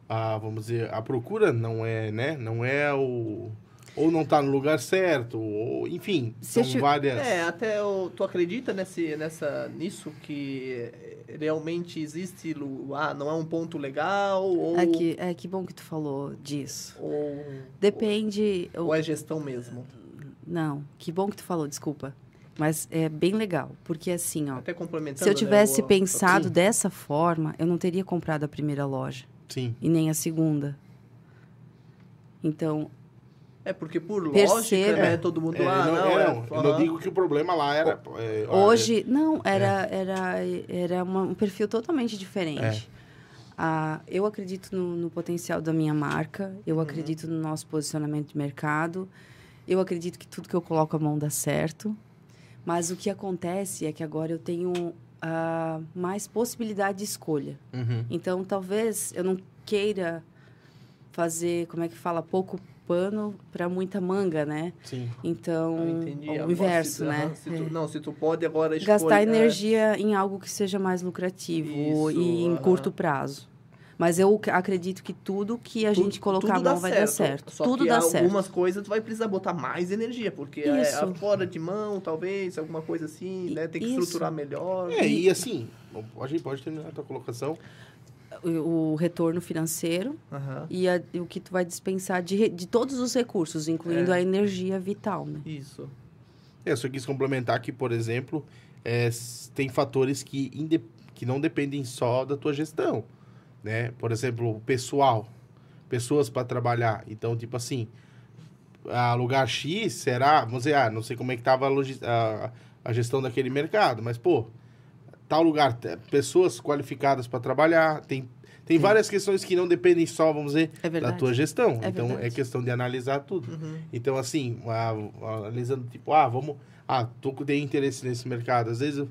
a, vamos dizer, a procura não é, né? Não é o ou não está no lugar certo, ou enfim, Se são várias. É, até eu, tu acredita nesse, nessa, nisso que realmente existe, ah, não é um ponto legal, ou... É que, é que bom que tu falou disso. Ou... Depende... Ou, ou é gestão mesmo? Não, que bom que tu falou, desculpa. Mas é bem legal, porque assim, ó... Até complementando, Se eu né, tivesse né, o... pensado Sim. dessa forma, eu não teria comprado a primeira loja. Sim. E nem a segunda. Então, é porque por lógica, né? É. Todo mundo é, lá, ah, não, não, é, não, é, eu não digo que o problema lá era... É, Hoje, é. não, era, era, era uma, um perfil totalmente diferente. Ah, eu acredito no, no, potencial da minha marca, eu uhum. acredito no nosso posicionamento de mercado, eu acredito que tudo que eu coloco a mão dá certo, mas o que acontece é que agora eu tenho ah, mais possibilidade de escolha. Uhum. Então, talvez eu não queira fazer, como é que fala, pouco pano para muita manga, né? Sim. Então, ah, o inverso, né? Se tu, né? É. Não, se tu pode agora escolher, gastar né? energia é... em algo que seja mais lucrativo Isso, e em uh -huh. curto prazo. Mas eu acredito que tudo que a tu, gente colocar a mão vai certo. dar certo. Só tudo que dá algumas certo. Algumas coisas tu vai precisar botar mais energia, porque é, é isso. é fora de mão, talvez, alguma coisa assim, né? Tem que isso. estruturar melhor. É, e assim, a gente pode terminar a tua colocação o retorno financeiro uhum. e a, o que tu vai dispensar de, de todos os recursos, incluindo é. a energia vital, né? Isso. É, eu só quis complementar que, por exemplo, é, tem fatores que, que não dependem só da tua gestão, né? Por exemplo, pessoal, pessoas para trabalhar. Então, tipo assim, a lugar X será, vamos dizer, ah, não sei como é que tava a, a, a gestão daquele mercado, mas, pô, tal lugar, pessoas qualificadas para trabalhar, tem, tem várias questões que não dependem só, vamos dizer, é da tua gestão. É então, é verdade. é questão de analisar tudo. Uhum. Então, assim, analisando, tipo, ah, vamos... Ah, tu com interesse nesse mercado. Às vezes,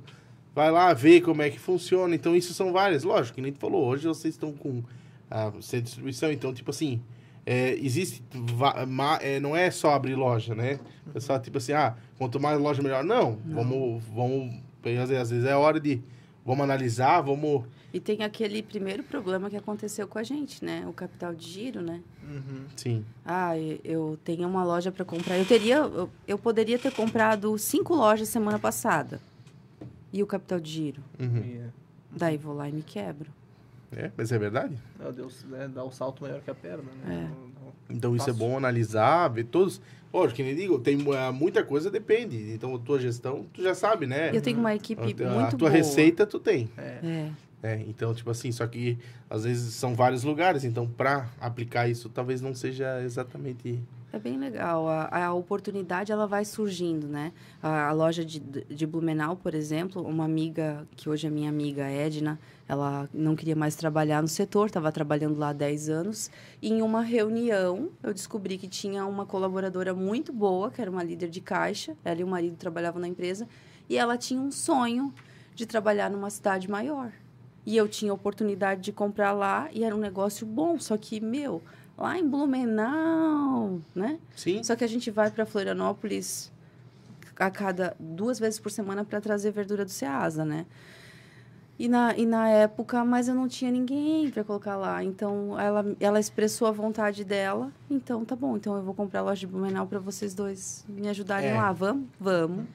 vai lá ver como é que funciona. Então, isso são várias. Lógico, que nem tu falou, hoje vocês estão com a ah, distribuição. Então, tipo assim, é, existe... É, não é só abrir loja, né? Pessoal, é tipo assim, ah, quanto mais loja, melhor. Não, não. vamos... vamos às vezes é hora de. Vamos analisar, vamos. E tem aquele primeiro problema que aconteceu com a gente, né? O capital de giro, né? Uhum, sim. Ah, eu tenho uma loja para comprar. Eu teria, eu, poderia ter comprado cinco lojas semana passada. E o capital de giro? Uhum. Yeah. É. Daí vou lá e me quebro. É, mas é verdade? Deus, né, dá um salto maior que a perna, né? É. Então isso Fácil. é bom analisar, ver todos. Lógico, que nem digo, tem é, muita coisa depende. Então, a tua gestão, tu já sabe, né? Eu tenho uma equipe a, muito boa. A tua boa. receita, tu tem. É. é. Então, tipo assim, só que às vezes são vários lugares. Então, para aplicar isso, talvez não seja exatamente... É bem legal. A, a oportunidade, ela vai surgindo, né? A, a, loja de, de Blumenau, por exemplo, uma amiga, que hoje é minha amiga, Edna, ela não queria mais trabalhar no setor, estava trabalhando lá há 10 anos. E em uma reunião, eu descobri que tinha uma colaboradora muito boa, que era uma líder de caixa. Ela e o marido trabalhavam na empresa. E ela tinha um sonho de trabalhar numa cidade maior. E eu tinha oportunidade de comprar lá e era um negócio bom, só que, meu, lá em Blumenau, né? Sim. Só que a gente vai para Florianópolis a cada duas vezes por semana para trazer verdura do Ceasa, né? E na, e na época, mas eu não tinha ninguém para colocar lá. Então, ela, ela expressou a vontade dela. Então, tá bom. Então, eu vou comprar a loja de Blumenau para vocês dois me ajudarem é. lá. Vamos? Vamos.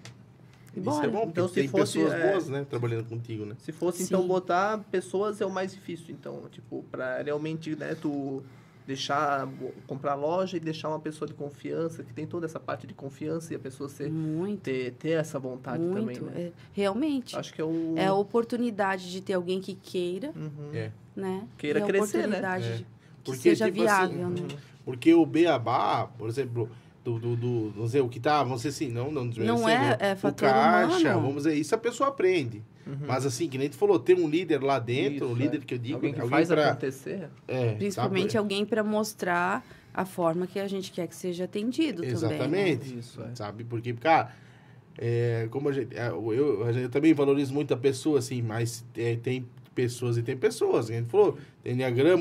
E Isso é bora. é bom, então, se tem fosse, pessoas é... boas, né? Trabalhando contigo, né? Se fosse, então, Sim. então, botar pessoas é o mais difícil. Então, tipo, para realmente, né, tu deixar comprar loja e deixar uma pessoa de confiança que tem toda essa parte de confiança e a pessoa ser muito, ter, ter essa vontade muito, também né? é, realmente acho que é, o... é a oportunidade de ter alguém que queira uhum. é. né queira é crescer né é. de, porque, que seja tipo assim, viável assim, né? Uhum. porque o beabá por exemplo do, do, do, vamos dizer, o que tá, vamos dizer assim, não, não, não é, assim, é fator o caixa, humano. vamos dizer, isso a pessoa aprende. Uhum. Mas assim, que nem tu falou, ter um líder lá dentro, isso, um líder é. que eu digo, alguém que alguém faz pra, acontecer. É, tá, Principalmente tá, alguém para mostrar a forma que a gente quer que seja atendido né? Exatamente. também. Exatamente. Né? é. Sabe? Porque, cara, é, como a gente, é, eu, eu, eu também valorizo muito a pessoa, assim, mas é, tem pessoas e tem pessoas. A gente falou, tem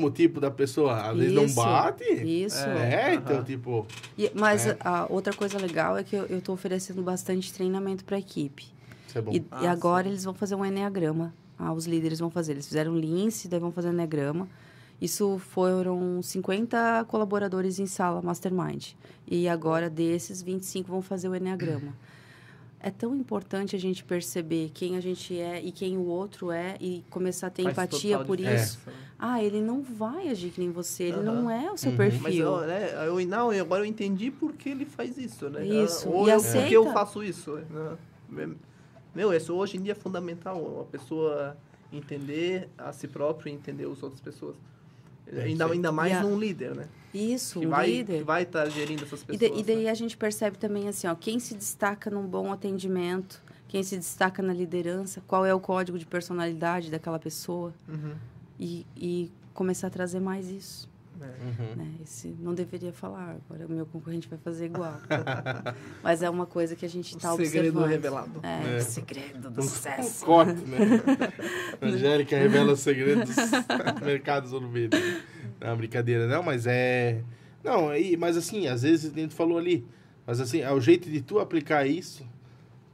o tipo da pessoa, às vezes não bate. Isso. É, uhum. então, tipo. E, mas é. a, outra coisa legal é que eu estou oferecendo bastante treinamento para a equipe. Isso é bom. E, ah, e agora sim. eles vão fazer um enneagrama. Ah, os líderes vão fazer. Eles fizeram lince, daí vão fazer enneagrama. Isso foram 50 colaboradores em sala Mastermind. E agora desses, 25 vão fazer o enneagrama é tão importante a gente perceber quem a gente é e quem o outro é e começar a ter Faz empatia por isso. Ah, ele não vai agir que nem você, ele não é o seu uhum. perfil. Mas eu, né, eu, não, agora eu entendi por que ele faz isso, né? Isso, Ou e eu, aceita. porque eu faço isso. Né? Meu, isso hoje em dia é fundamental, uma pessoa entender a si próprio e entender as outras pessoas. ainda, ainda mais yeah. um líder, né? Isso, que vai, líder. Que vai estar tá gerindo essas pessoas. E, de, e daí né? a gente percebe também assim, ó, quem se destaca num bom atendimento, quem se destaca na liderança, qual é o código de personalidade daquela pessoa. Uhum. E, e, começar a trazer mais isso. É. Uhum. Né? Esse, não deveria falar, agora o meu concorrente vai fazer igual. Mas é uma coisa que a gente está observando. Segredo revelado. É, é. segredo do sucesso. Um corte, né? Angélica revela o segredo dos mercados do ouvidos. Não, é brincadeira, não, mas é. Não, aí, mas assim, às vezes a gente falou ali. Mas assim, é o jeito de tu aplicar isso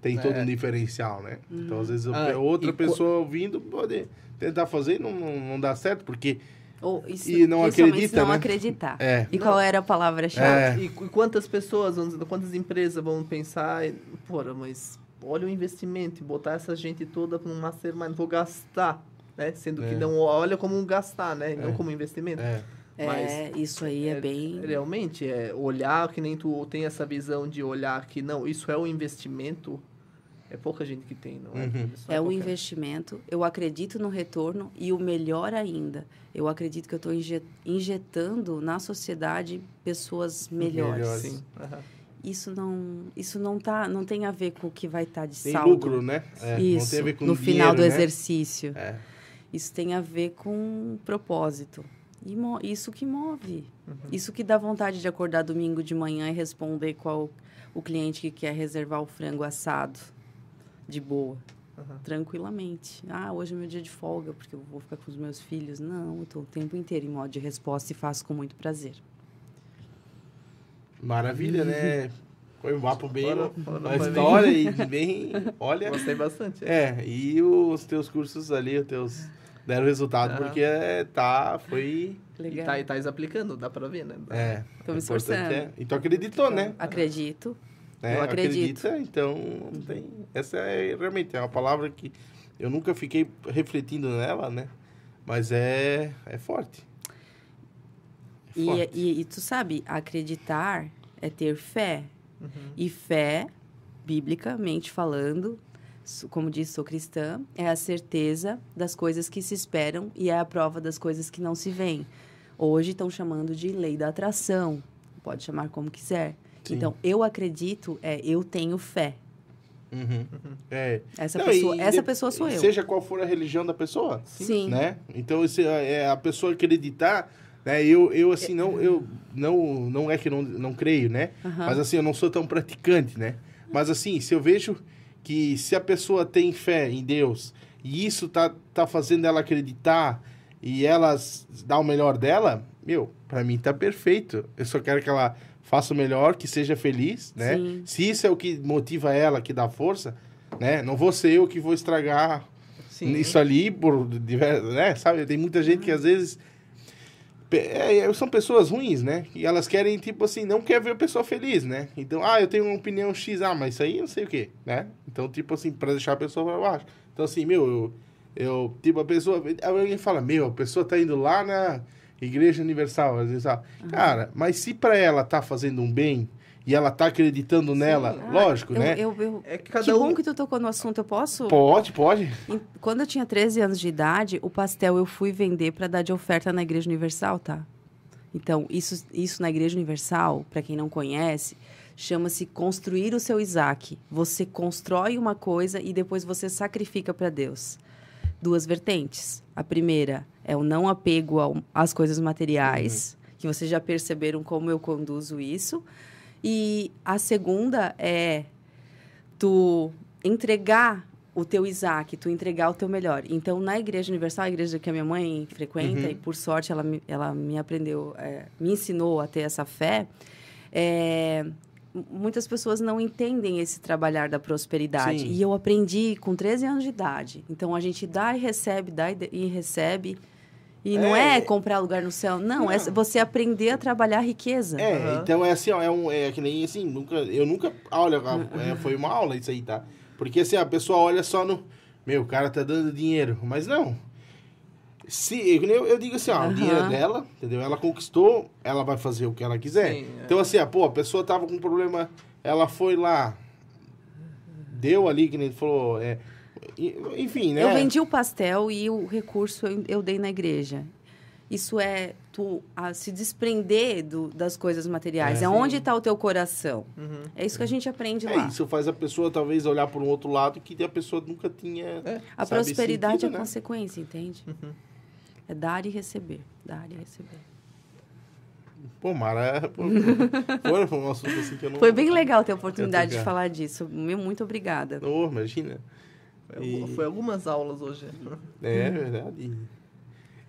tem todo é. um diferencial, né? Uhum. Então, às uhum. vezes, ah, outra pessoa ouvindo pode tentar fazer e não, não, não dá certo, porque. Oh, isso, e não é acredita, não né? acreditar. É. E não. qual era a palavra-chave? É. E, quantas pessoas, quantas empresas vão pensar, porra, mas olha o investimento, botar essa gente toda para um mastermind, vou gastar né? Sendo que é. não olha como gastar, né? Não é. como investimento. É. é. Mas isso aí é, é, bem. Realmente, é olhar que nem tu tem essa visão de olhar que não, isso é o um investimento. É pouca gente que tem, não é? Uhum. É, é o investimento. Eu acredito no retorno e o melhor ainda, eu acredito que eu estou injetando na sociedade pessoas melhores. Sim. Uhum. Isso não, isso não tá, não tem a ver com o que vai estar tá de tem saldo. lucro, né? É, isso. no dinheiro, final do né? exercício. É. Isso tem a ver com propósito. E isso que move. Uhum. Isso que dá vontade de acordar domingo de manhã e responder qual o cliente que quer reservar o frango assado de boa. Uhum. Tranquilamente. Ah, hoje é meu dia de folga, porque eu vou ficar com os meus filhos. Não, eu estou o tempo inteiro em modo de resposta e faço com muito prazer. Maravilha, né? Foi um mapa bem fora, fora, uma história bem. e bem. Olha. Gostei bastante. É. é, e os teus cursos ali, os teus deram resultado porque é, tá, foi... Legal. E tá, e tá aplicando, dá pra ver, né? É. é Tô me esforçando. É. Então acreditou, né? Acredito. É, eu acredito. Acredita, então tem... Essa é realmente é uma palavra que eu nunca fiquei refletindo nela, né? Mas é, é forte. É forte. E, e, e, tu sabe, acreditar é ter fé. Uhum. E fé, biblicamente falando, como diz, sou cristã, é a certeza das coisas que se esperam e é a prova das coisas que não se veem. Hoje estão chamando de lei da atração, pode chamar como quiser. Sim. Então, eu acredito, é eu tenho fé. Uhum. uhum. É. Essa, não, pessoa, e, essa pessoa sou eu. Seja qual for a religião da pessoa. Sim. Né? Então, se, é, é, a pessoa acreditar né? Eu, eu assim não eu não não é que não, não creio, né? Uhum. Mas assim eu não sou tão praticante, né? Mas assim se eu vejo que se a pessoa tem fé em Deus e isso tá, tá fazendo ela acreditar e ela dá o melhor dela, meu, para mim tá perfeito. Eu só quero que ela faça o melhor, que seja feliz, né? Sim. Se isso é o que motiva ela, que dá força, né? Não vou ser eu que vou estragar Sim. isso ali por, né? Sabe, tem muita gente que às vezes é, é, são pessoas ruins, né? E elas querem, tipo assim, não quer ver a pessoa feliz, né? Então, ah, eu tenho uma opinião X, ah, mas isso aí não sei o quê, né? Então, tipo assim, pra deixar a pessoa pra baixo. Então, assim, meu, eu, eu tipo, a pessoa, alguém fala, meu, a pessoa tá indo lá na Igreja Universal, às vezes, ah, uhum. cara, mas se pra ela tá fazendo um bem, e ela tá acreditando nela. Sim. Ah, Lógico, ah, né? Eu, eu, é que, que um... bom que tu tocou no assunto. Eu posso? Pode, pode. Quando eu tinha 13 anos de idade, o pastel eu fui vender para dar de oferta na Igreja Universal, tá? Então, isso, isso na Igreja Universal, para quem não conhece, chama-se construir o seu Isaac. Você constrói uma coisa e depois você sacrifica para Deus. Duas vertentes. A primeira é o não apego ao, às coisas materiais, uhum. que vocês já perceberam como eu conduzo isso. E a segunda é tu entregar o teu Isaac, tu entregar o teu melhor. Então, na Igreja Universal, a igreja que a minha mãe frequenta, uhum. e por sorte ela, ela me aprendeu, é, me ensinou a ter essa fé, é, muitas pessoas não entendem esse trabalhar da prosperidade. Sim. E eu aprendi com 13 anos de idade. Então, a gente dá e recebe, dá e recebe. E é, não é comprar lugar no céu, não, é não, É você aprender a trabalhar a riqueza. É, uhum. então é assim, ó, é, um, é que nem assim, nunca, eu nunca. Olha, é, foi uma aula isso aí, tá? Porque assim, a pessoa olha só no. Meu, o cara tá dando dinheiro, mas não. Se, é eu, eu digo assim, ó, uhum. o dinheiro é dela, entendeu? Ela conquistou, ela vai fazer o que ela quiser. Sim, então, assim, ó, pô, a pessoa tava com um problema, ela foi lá, deu ali, que nem ele falou, é, enfim, né? Eu vendi o pastel e o recurso eu, dei na igreja. Isso é tu se desprender do, das coisas materiais. É, é onde está o teu coração. Uhum. É isso que a gente aprende é, lá. Isso faz a pessoa talvez olhar para um outro lado que a pessoa nunca tinha. É. A prosperidade sentido, é né? consequência, entende? Uhum. É dar e receber, dar e receber. Pô, Mara, pô, foi, foi um assunto assim que eu não... Foi bem legal ter a oportunidade de falar disso. Muito obrigada. Oh, imagina. Foi, e... foi algumas aulas hoje. É, é verdade.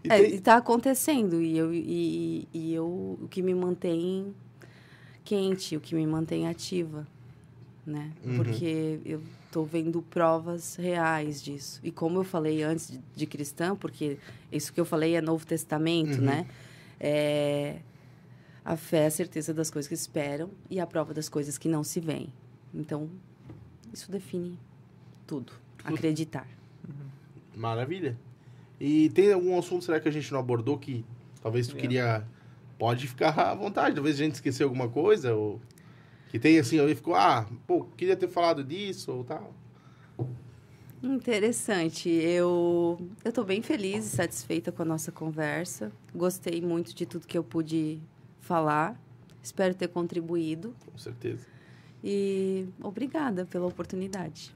E é, tem... está acontecendo. E eu, e, e eu, o que me mantém quente, o que me mantém ativa, né? Uhum. Porque eu estou vendo provas reais disso. E como eu falei antes de, de cristã, porque isso que eu falei é Novo Testamento, uhum. né? É, a fé é a certeza das coisas que esperam e a prova das coisas que não se veem. Então, isso define tudo. Acreditar. Maravilha. E tem algum assunto, será que a gente não abordou que talvez tu é. queria... Pode ficar à vontade, talvez a gente esqueceu alguma coisa, ou... Que tem assim, aí ficou, ah, pô, queria ter falado disso ou tal. Interessante. Eu eu tô bem feliz e satisfeita com a nossa conversa. Gostei muito de tudo que eu pude falar. Espero ter contribuído. Com certeza. E obrigada pela oportunidade.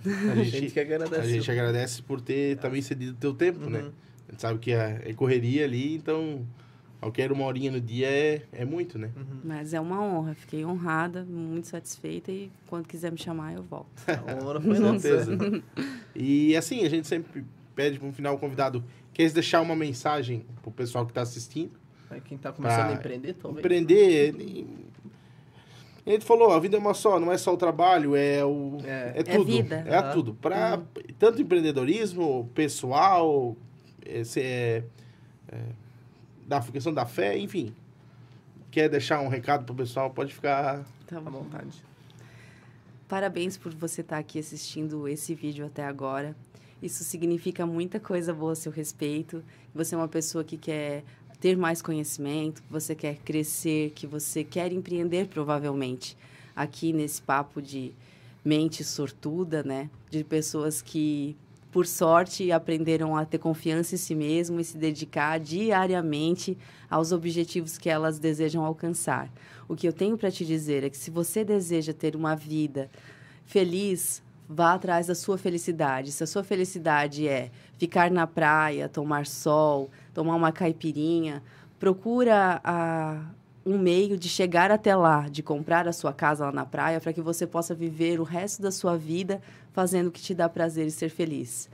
A gente, a gente que agradece. A gente agradece por ter também cedido o teu tempo, né? uhum. né? A gente sabe que é, é correria ali, então qualquer uma horinha no dia é, é muito, né? Uhum. Mas é uma honra, fiquei honrada, muito satisfeita e quando quiser me chamar eu volto. honra foi certeza. e assim, a gente sempre pede para um final convidado, quer deixar uma mensagem pro pessoal que está assistindo? Para quem está começando a empreender, também Empreender, e ele falou, a vida é uma só, não é só o trabalho, é o é, é, é tudo, é, vida. é uhum. tudo, para uhum. tanto empreendedorismo, pessoal, esse é, é, é, da questão da fé, enfim. Quer deixar um recado pro pessoal, pode ficar tá à vontade. Parabéns por você estar tá aqui assistindo esse vídeo até agora. Isso significa muita coisa boa a seu respeito. Você é uma pessoa que quer ter mais conhecimento, que você quer crescer, que você quer empreender, provavelmente. Aqui nesse papo de mente sortuda, né? De pessoas que, por sorte, aprenderam a ter confiança em si mesmo e se dedicar diariamente aos objetivos que elas desejam alcançar. O que eu tenho para te dizer é que se você deseja ter uma vida feliz, vá atrás da sua felicidade. Se a sua felicidade é ficar na praia, tomar sol, tomar uma caipirinha, procura a, ah, um meio de chegar até lá, de comprar a sua casa lá na praia, para que você possa viver o resto da sua vida fazendo o que te dá prazer e ser feliz.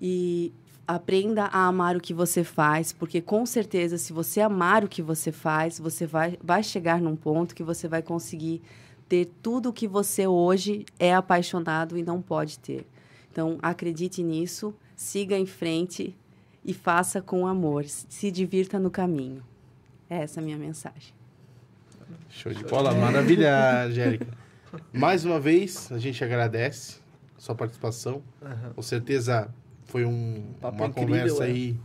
E aprenda a amar o que você faz, porque com certeza, se você amar o que você faz, você vai, vai chegar num ponto que você vai conseguir ter tudo o que você hoje é apaixonado e não pode ter. Então, acredite nisso, siga em frente e faça com amor. Se divirta no caminho. É essa a minha mensagem. Show de bola. Maravilha, Angélica. Mais uma vez, a gente agradece a sua participação. Uhum. Com certeza foi um, uma incrível, conversa é. aí.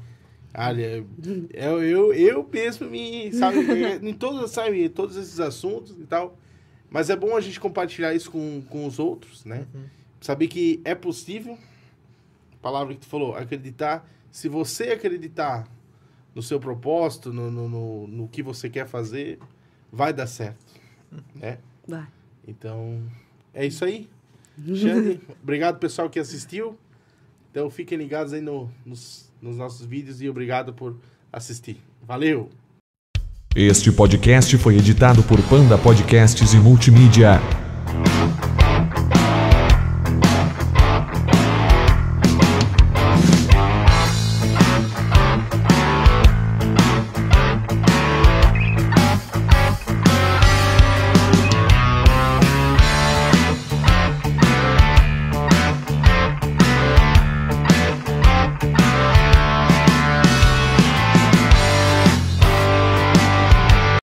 Olha, eu, eu, eu mesmo me, sabe, em todos, sabe, todos esses assuntos e tal. Mas é bom a gente compartilhar isso com, com os outros, né? Uhum. Saber que é possível. A palavra que tu falou, acreditar. Se você acreditar no seu propósito, no, no, no, no que você quer fazer, vai dar certo, uhum. né? Vai. Então, é isso aí. Xande, obrigado pessoal que assistiu. Então, fiquem ligados aí no, nos, nos nossos vídeos e obrigado por assistir. Valeu! Este podcast foi editado por Panda Podcasts e Multimídia.